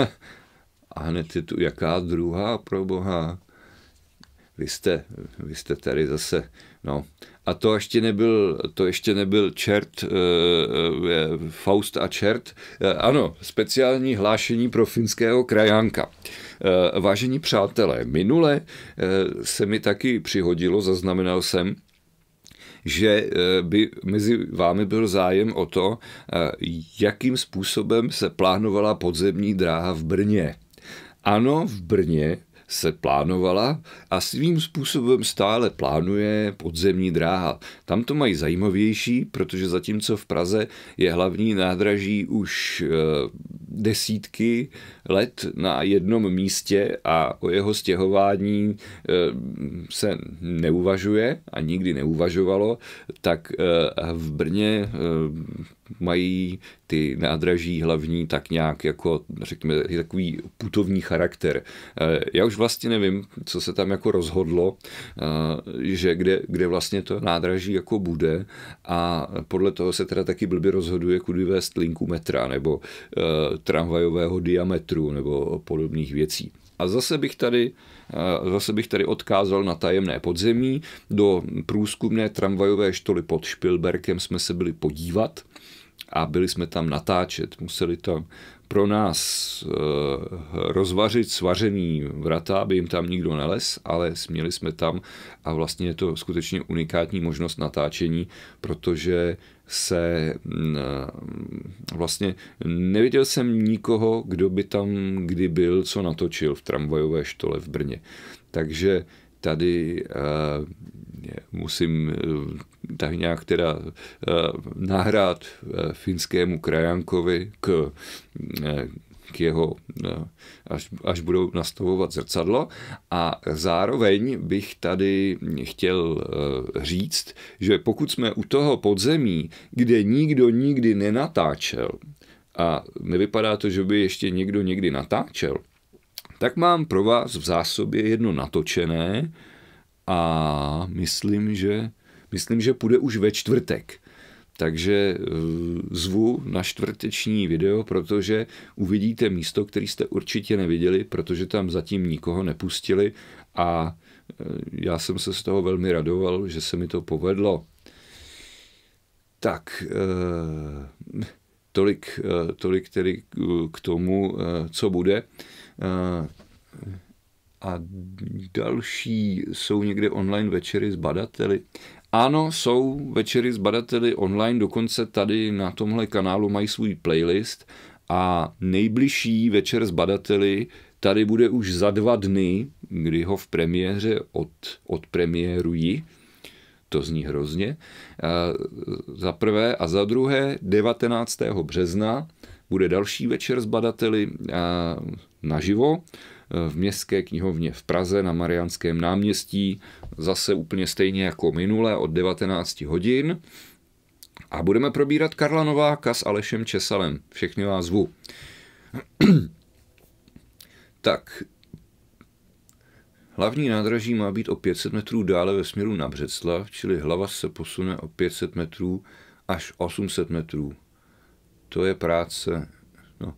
<laughs> a hned je tu jaká druhá pro boha. Vy jste, vy jste tady zase, no. A to ještě nebyl, to ještě nebyl čert, e, e, Faust a čert. E, ano, speciální hlášení pro finského krajanka. E, vážení přátelé, minule e, se mi taky přihodilo, zaznamenal jsem, že eh, by mezi vámi byl zájem o to, eh, jakým způsobem se plánovala podzemní dráha v Brně. Ano, v Brně se plánovala a svým způsobem stále plánuje podzemní dráha. Tam to mají zajímavější, protože zatímco v Praze je hlavní nádraží už eh, desítky let na jednom místě a o jeho stěhování eh, se neuvažuje a nikdy neuvažovalo, tak eh, v Brně eh, mají ty nádraží hlavní tak nějak jako, řekněme, takový putovní charakter. Eh, já už vlastně nevím, co se tam jako rozhodlo, eh, že kde, kde vlastně to nádraží jako bude a podle toho se teda taky blbě rozhoduje, kudy vést linku metra nebo eh, tramvajového diametru nebo podobných věcí. A zase bych tady, zase bych tady odkázal na tajemné podzemí. Do průzkumné tramvajové štoly pod Špilberkem jsme se byli podívat a byli jsme tam natáčet. Museli tam pro nás eh, rozvařit svařený vrata, aby jim tam nikdo neles, ale směli jsme tam a vlastně je to skutečně unikátní možnost natáčení, protože se mm, eh, vlastně neviděl jsem nikoho, kdo by tam kdy byl, co natočil v tramvajové štole v Brně. Takže tady eh, musím tak nějak teda eh, nahrát eh, finskému krajankovi k, eh, k jeho, až, až budou nastavovat zrcadlo. A zároveň bych tady chtěl říct, že pokud jsme u toho podzemí, kde nikdo nikdy nenatáčel, a nevypadá to, že by ještě někdo někdy natáčel, tak mám pro vás v zásobě jedno natočené a myslím, že myslím, že půjde už ve čtvrtek. Takže eh, zvu na čtvrteční video, protože uvidíte místo, které jste určitě neviděli, protože tam zatím nikoho nepustili a eh, já jsem se z toho velmi radoval, že se mi to povedlo. Tak, eh, tolik, tolik tedy k tomu, co bude. A další jsou někde online večery s badateli. Ano, jsou večery s badateli online, dokonce tady na tomhle kanálu mají svůj playlist a nejbližší večer s badateli tady bude už za dva dny, kdy ho v premiéře od, ji. To zní hrozně. Za prvé a za druhé 19. března bude další večer s badateli naživo v Městské knihovně v Praze na Mariánském náměstí, zase úplně stejně jako minule od 19 hodin. A budeme probírat Karla Nováka s Alešem Česalem. Všechny vás zvu. <clears throat> tak, Hlavní nádraží má být o 500 metrů dále ve směru na Břeclav, čili hlava se posune o 500 metrů až 800 metrů. To je práce. No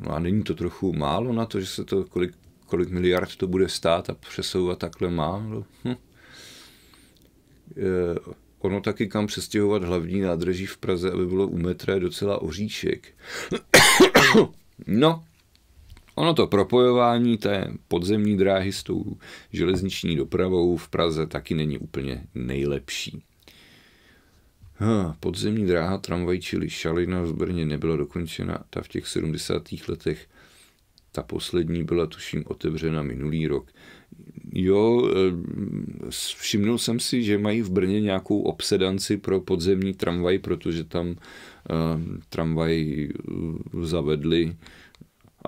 no a není to trochu málo na to, že se to kolik, kolik miliard to bude stát a přesouvat takhle málo? No. Hm. E, ono taky kam přestěhovat hlavní nádrží v Praze, aby bylo u metra, je docela oříšek. <coughs> no, ono to propojování té podzemní dráhy s tou železniční dopravou v Praze taky není úplně nejlepší. Ha, podzemní dráha tramvaj čili šalina v Brně nebyla dokončena, ta v těch 70. letech, ta poslední byla tuším otevřena minulý rok. Jo, eh, všimnul jsem si, že mají v Brně nějakou obsedanci pro podzemní tramvaj, protože tam uh, tramvaj eh, zavedli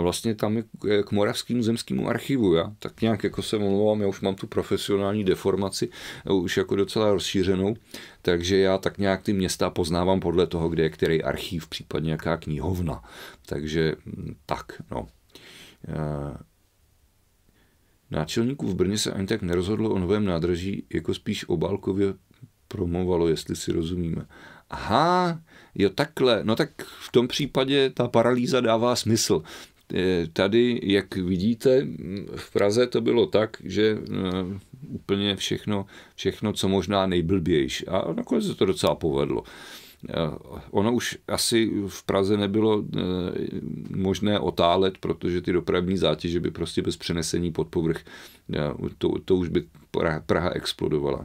a vlastně tam je k Moravskému zemskému archivu. Já tak nějak jako se omlouvám, já už mám tu profesionální deformaci, eh, už jako docela rozšířenou, takže já tak nějak ty města poznávám podle toho, kde je který archív, případně jaká knihovna. Takže hm, tak, no. Eh, Náčelníků v Brně se ani tak nerozhodlo o novém nádraží, jako spíš o Bálkově promovalo, jestli si rozumíme. Aha, jo takhle, no tak v tom případě ta paralýza dává smysl. Eh, tady, jak vidíte, v Praze to bylo tak, že eh, úplně všechno, všechno co možná nejblbější. A nakonec se to docela povedlo. Eh, ono už asi v Praze nebylo možné otálet, protože ty dopravní zátěže by prostě bez přenesení pod povrch, to, to už by Praha explodovala.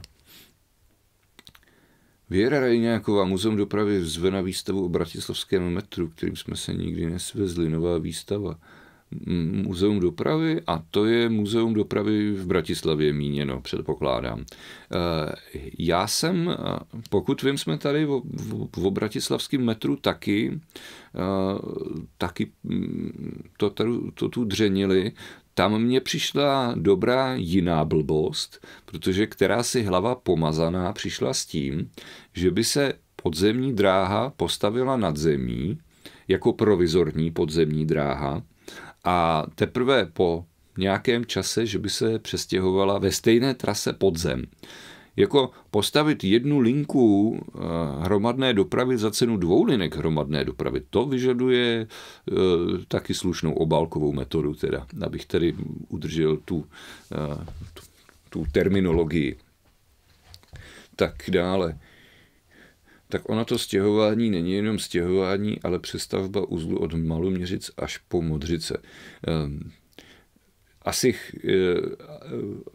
Věra Rajňáková, Muzeum dopravy zve na výstavu o bratislavském metru, kterým jsme se nikdy nesvezli, nová výstava. Muzeum dopravy a to je Muzeum dopravy v Bratislavě míněno, předpokládám. E, já jsem, pokud vím, jsme tady v bratislavském metru taky, e, taky to, to tu dřenili, tam mě přišla dobrá jiná blbost, protože která si hlava pomazaná přišla s tím, že by se podzemní dráha postavila nad zemí, jako provizorní podzemní dráha, a teprve po nějakém čase, že by se přestěhovala ve stejné trase podzem jako postavit jednu linku eh, hromadné dopravy za cenu dvou linek hromadné dopravy, to vyžaduje eh, taky slušnou obálkovou metodu, teda, abych tedy udržel tu, eh, tu, tu terminologii. Tak dále tak ona to stěhování není jenom stěhování, ale přestavba uzlu od Maloměřic až po Modřice. Ehm, asi eh,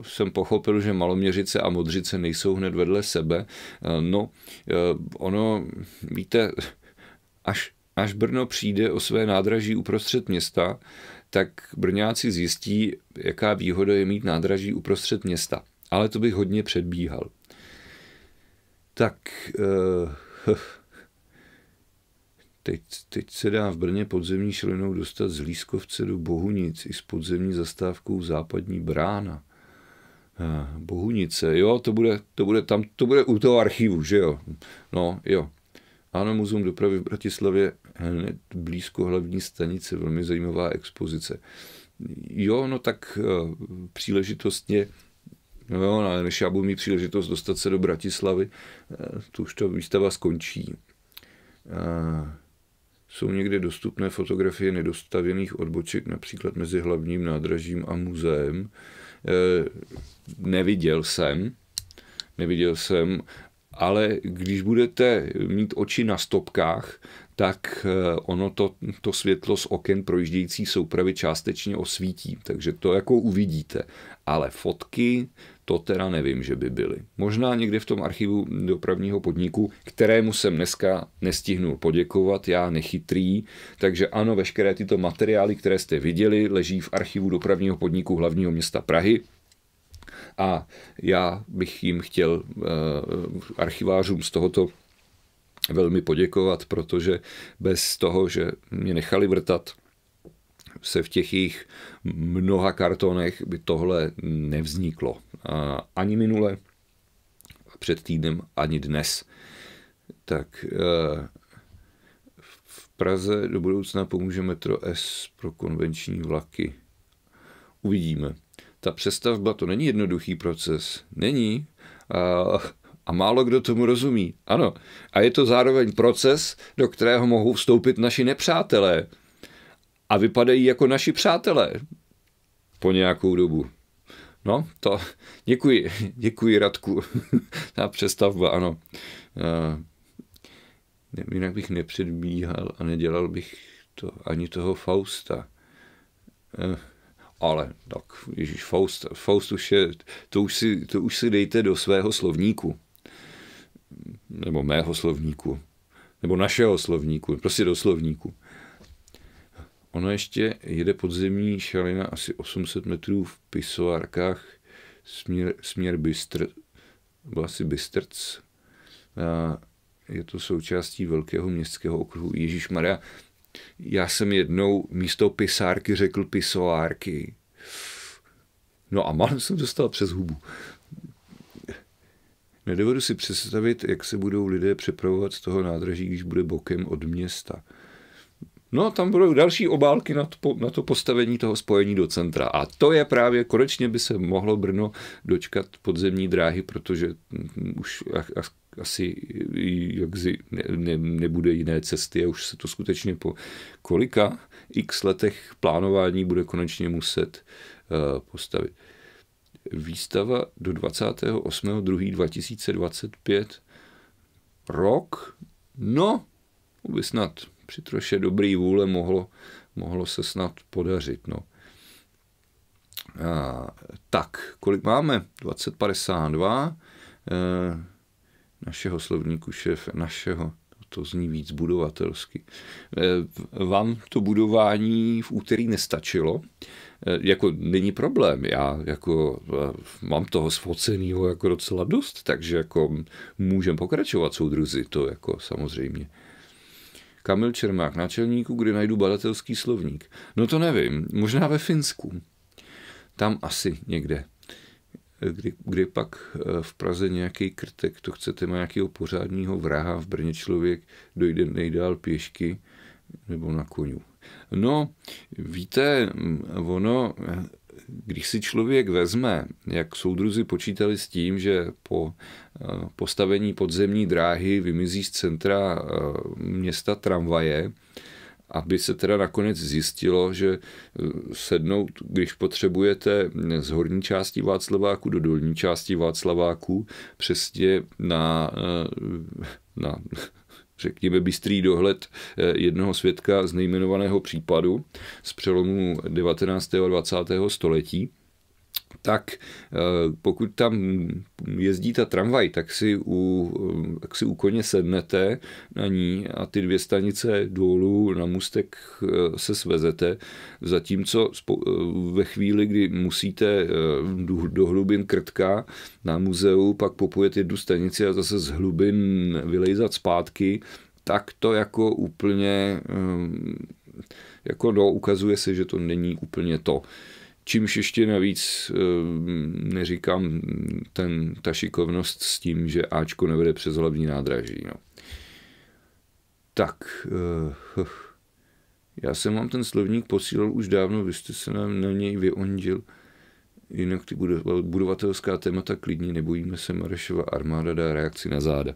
jsem pochopil, že Maloměřice a Modřice nejsou hned vedle sebe. Eh, no, eh, ono, víte, až, až Brno přijde o své nádraží uprostřed města, tak Brňáci zjistí, jaká výhoda je mít nádraží uprostřed města. Ale to bych hodně předbíhal. Tak, uh, <laughs> Teď, teď se dá v Brně podzemní šilinou dostat z Lískovce do Bohunic i s podzemní zastávkou Západní brána. Eh, Bohunice, jo, to bude, to bude tam, to bude u toho archivu, že jo. No, jo. Ano, Muzeum dopravy v Bratislavě, hned blízko hlavní stanice, velmi zajímavá expozice. Jo, no tak eh, příležitostně, no jo, ale než já budu mít příležitost dostat se do Bratislavy, eh, tu už ta výstava skončí. Jsou někdy dostupné fotografie nedostavěných odboček, například mezi hlavním nádražím a muzeem. E, neviděl jsem, neviděl jsem, ale když budete mít oči na stopkách, tak eh, ono to, to světlo z oken projíždějící soupravy částečně osvítí, takže to jako uvidíte. Ale fotky, to teda nevím, že by byly. Možná někde v tom archivu dopravního podniku, kterému jsem dneska nestihnul poděkovat, já nechytrý, takže ano, veškeré tyto materiály, které jste viděli, leží v archivu dopravního podniku hlavního města Prahy, a já bych jim chtěl eh, archivářům z tohoto velmi poděkovat, protože bez toho, že mě nechali vrtat, se v těch jejich mnoha kartonech by tohle nevzniklo. Ani minule, před týdnem, ani dnes. Tak eh, v Praze do budoucna pomůže metro S pro konvenční vlaky. Uvidíme ta přestavba to není jednoduchý proces. Není. A, a málo kdo tomu rozumí. Ano. A je to zároveň proces, do kterého mohou vstoupit naši nepřátelé. A vypadají jako naši přátelé po nějakou dobu. No, to děkuji, děkuji Radku. Ta <laughs> přestavba, ano. A, jinak bych nepředbíhal a nedělal bych to ani toho Fausta. Eh, ale tak Ježíš Faust, Faust už je, to už, si, to už si dejte do svého slovníku. Nebo mého slovníku. Nebo našeho slovníku. Prostě do slovníku. Ono ještě jede podzemní šalina asi 800 metrů v Pisoárkách směr, směr Bystr, byl asi Bystrc. A je to součástí velkého městského okruhu Ježíš Maria. Já jsem jednou místo pisárky řekl pisoárky. No a mám jsem dostal přes hubu. Nedovedu si představit, jak se budou lidé přepravovat z toho nádraží, když bude bokem od města. No, tam budou další obálky na to, na to postavení toho spojení do centra. A to je právě, konečně by se mohlo Brno dočkat podzemní dráhy, protože mm, mm, už asi jak zi, ne, ne, nebude jiné cesty a už se to skutečně po kolika x letech plánování bude konečně muset uh, postavit. Výstava do 28.2.2025 rok, no, by snad při troše dobrý vůle mohlo, mohlo se snad podařit. No. A, tak, kolik máme? 2052 našeho slovníku šéf, našeho, to zní víc budovatelsky. Eh, vám to budování v úterý nestačilo? Eh, jako není problém, já jako eh, mám toho svoceného jako docela dost, takže jako můžem pokračovat soudruzi, to jako samozřejmě. Kamil Čermák, náčelníku, kde najdu badatelský slovník. No to nevím, možná ve Finsku. Tam asi někde kdy, kdy pak eh, v Praze nějaký krtek, to chcete, má nějakého pořádního vraha, v Brně člověk dojde nejdál pěšky nebo na koni. No, víte, ono, eh, když si člověk vezme, jak soudruzi počítali s tím, že po eh, postavení podzemní dráhy vymizí z centra města tramvaje, aby se teda nakonec zjistilo, že eh, sednout, když potřebujete eh, z horní části Václaváku do dolní části Václaváku, přesně na, eh, na řekněme, bystrý dohled jednoho svědka z nejmenovaného případu z přelomu 19. a 20. století, tak eh, pokud tam jezdí ta tramvaj, tak si u, eh, tak si u koně sednete na ní a ty dvě stanice dolů na mustek eh, se svezete, zatímco ve chvíli, kdy musíte do hlubin krtka na muzeu, pak popojet jednu stanici a zase z hlubin vylejzat zpátky, tak to jako úplně jako no, ukazuje se, že to není úplně to. Čímž ještě navíc eh, neříkám ten, ta šikovnost s tím, že Ačko nevede přes hlavní nádraží. No. Tak, eh, <laughs> já jsem vám ten slovník posílal už dávno, vy jste se na, na něj vyondil. Jinak ty budovatelská témata klidně, nebojíme se, Marešova armáda dá reakci na záda.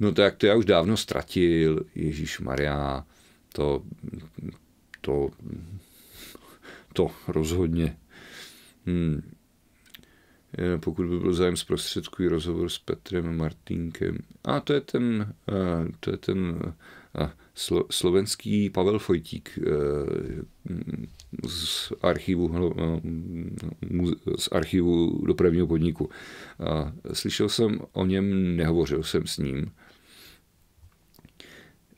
No tak to já už dávno ztratil, Ježíš Maria, to, to to rozhodně. Hmm. Pokud by byl zájem zprostředkují rozhovor s Petrem Martinkem. A to je ten, to je ten slo, slovenský Pavel Fojtík e, z archivu, e, z archivu dopravního podniku. A slyšel jsem o něm, nehovořil jsem s ním.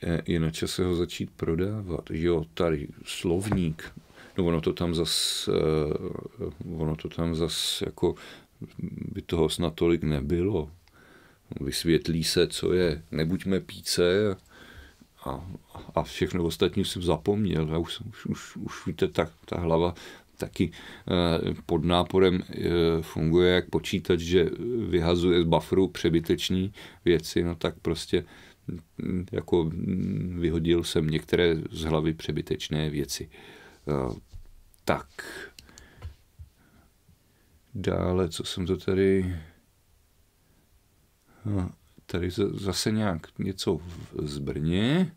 E, je na čase ho začít prodávat. Jo, tady slovník no ono to tam zas, eh, ono to tam zas jako by toho snad tolik nebylo. Vysvětlí se, co je. Nebuďme píce a, a všechno ostatní jsem zapomněl. Já už, už, už, už víte, ta, ta hlava taky eh, pod náporem eh, funguje jak počítat, že vyhazuje z bufferu přebyteční věci, no tak prostě mm, jako mm, vyhodil jsem některé z hlavy přebytečné věci. Eh, tak. Dále, co jsem to tady... No, tady zase nějak něco z Brně.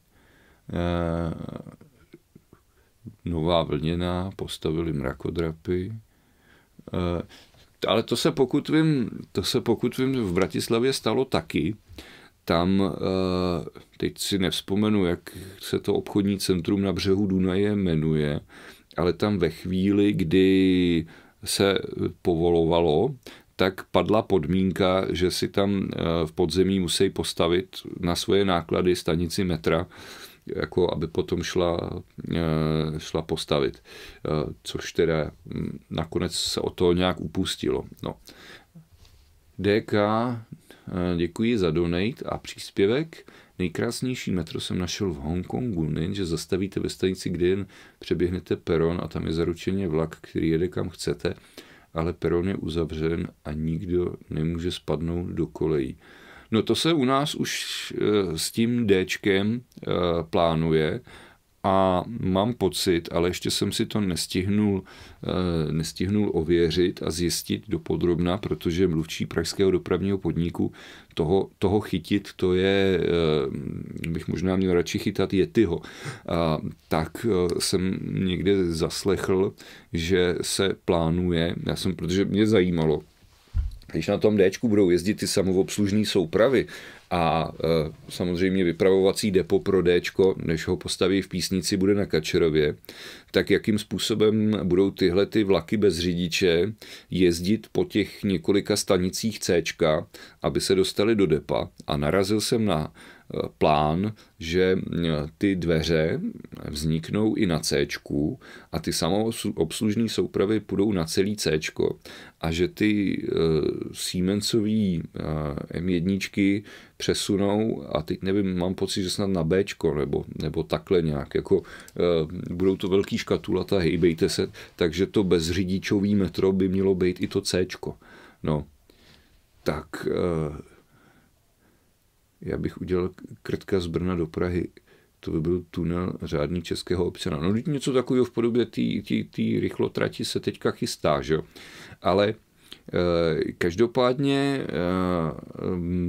Eh, Nová vlněná, postavili mrakodrapy. Eh, ale to se pokud vím, to se pokud vím v Bratislavě stalo taky tam, eh, teď si nevzpomenu, jak se to obchodní centrum na břehu Dunaje jmenuje, ale tam ve chvíli, kdy se povolovalo, tak padla podmínka, že si tam eh, v podzemí musí postavit na svoje náklady stanici metra, jako aby potom šla, eh, šla postavit. Což teda hm, nakonec se o to nějak upustilo. No. DK Eh, děkuji za donate a příspěvek. Nejkrásnější metro jsem našel v Hongkongu, nejenže zastavíte ve stanici, kde jen přeběhnete peron a tam je zaručeně vlak, který jede kam chcete, ale peron je uzavřen a nikdo nemůže spadnout do kolejí. No to se u nás už eh, s tím Dčkem eh, plánuje, a mám pocit, ale ještě jsem si to nestihnul, eh, nestihnul ověřit a zjistit dopodrobna, protože mluvčí pražského dopravního podniku toho, toho chytit, to je, eh, bych možná měl radši chytat Jetyho. A, tak eh, jsem někde zaslechl, že se plánuje, já jsem, protože mě zajímalo, když na tom Dčku budou jezdit ty samoobslužné soupravy, a e, samozřejmě vypravovací depo pro D, než ho postaví v Písnici, bude na Kačerově, tak jakým způsobem budou tyhle ty vlaky bez řidiče jezdit po těch několika stanicích C, aby se dostali do depa a narazil jsem na plán, že eh, ty dveře vzniknou i na C a ty samoobslužné soupravy půjdou na celý C a že ty eh, Siemensový eh, M1 přesunou a teď nevím, mám pocit, že snad na B nebo, nebo takhle nějak, jako budou to velký škatulata, hejbejte se, takže to bezřidičový metro by mělo být i to C. No, tak já bych udělal krtka z Brna do Prahy. To by byl tunel řádný českého občana. No něco takového v podobě té rychlotrati se teďka chystá, že? Ale eh, Každopádně eh,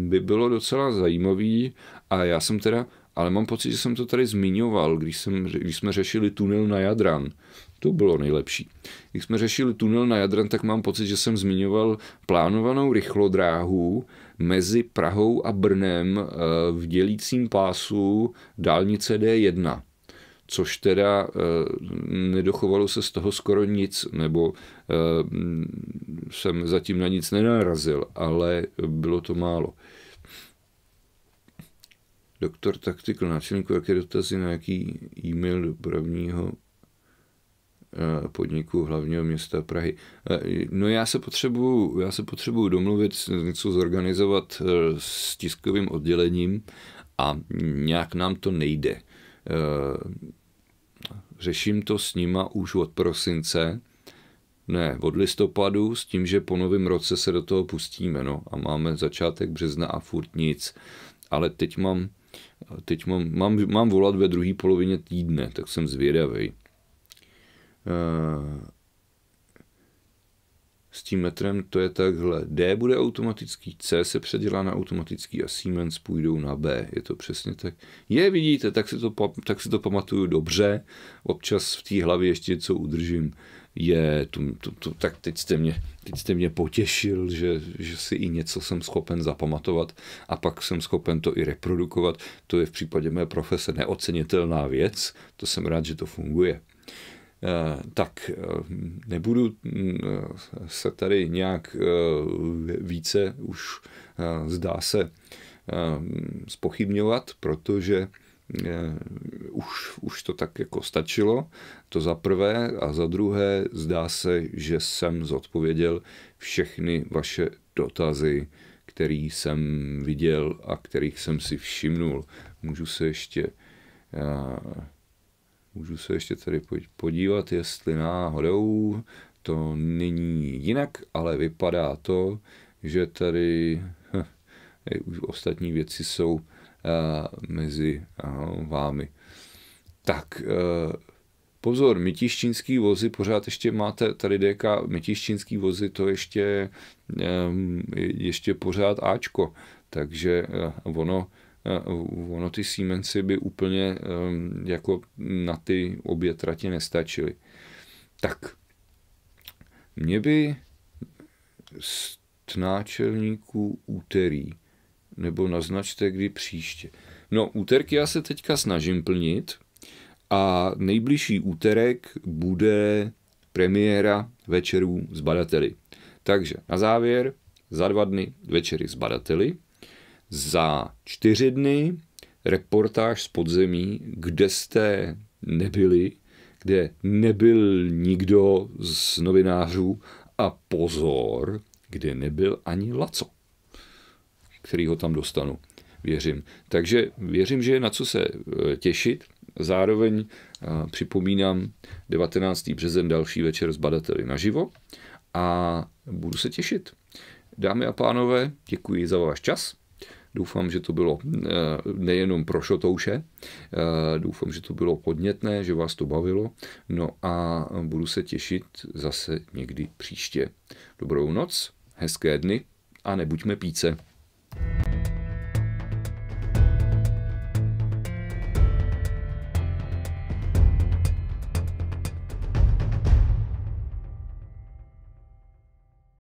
by bylo docela zajímavý a já jsem teda, ale mám pocit, že jsem to tady zmiňoval, když, jsem, když jsme řešili tunel na Jadran. To bylo nejlepší. Když jsme řešili tunel na Jadran, tak mám pocit, že jsem zmiňoval plánovanou rychlodráhu mezi Prahou a Brnem eh, v dělícím pásu dálnice D1 což teda eh, nedochovalo se z toho skoro nic, nebo eh, jsem zatím na nic nenarazil, ale bylo to málo. Doktor Taktikl, náčelníku, jaké dotazy na jaký e-mail dopravního Eh, podniků hlavního města Prahy. Eh, no já se potřebuju, já se potřebuju domluvit, něco zorganizovat eh, s tiskovým oddělením a nějak nám to nejde. Řeším to s nima už od prosince, ne, od listopadu s tím, že po novém roce se do toho pustíme, no a máme začátek března a furt nic. Ale teď mám, teď mám, mám, mám volat ve druhé polovině týdne, tak jsem zvědavý. Eh, s tím metrem to je takhle. D bude automatický, C se předělá na automatický a Siemens půjdou na B. Je to přesně tak. Je, vidíte, tak si to, tak si to pamatuju dobře. Občas v té hlavě ještě něco udržím. Je, to, to, to, tak teď jste, mě, teď jste mě potěšil, že, že si i něco jsem schopen zapamatovat a pak jsem schopen to i reprodukovat. To je v případě mé profese neocenitelná věc. To jsem rád, že to funguje. Eh, tak eh, nebudu mm, eh, se tady nějak více už zdá se spochybňovat, protože už, už to tak jako stačilo, to za prvé, a za druhé zdá se, že jsem zodpověděl všechny vaše dotazy, který jsem viděl a kterých jsem si všimnul. Můžu se ještě Můžu se ještě tady podívat, jestli náhodou to není jinak, ale vypadá to, že tady hm, už ostatní věci jsou uh, mezi uh, vámi. Tak, uh, pozor, mytištínský vozy, pořád ještě máte tady DK, mytištínský vozy, to ještě, um, ještě pořád Ačko, takže uh, ono ono ty Siemensy by úplně jako na ty obě tratě nestačily. Tak, mě by z náčelníků úterý, nebo naznačte kdy příště. No, úterky já se teďka snažím plnit a nejbližší úterek bude premiéra večerů s badateli. Takže na závěr, za dva dny večery s badateli, za čtyři dny reportáž z podzemí, kde jste nebyli, kde nebyl nikdo z novinářů a pozor, kde nebyl ani Laco, který ho tam dostanu, věřím. Takže věřím, že je na co se e, těšit. Zároveň e, připomínám 19. březen další večer s badateli naživo a budu se těšit. Dámy a pánové, děkuji za váš čas. Doufám, že to bylo eh, nejenom pro šotouše, eh, doufám, že to bylo podnětné, že vás to bavilo. No a budu se těšit zase někdy příště. Dobrou noc, hezké dny a nebuďme píce.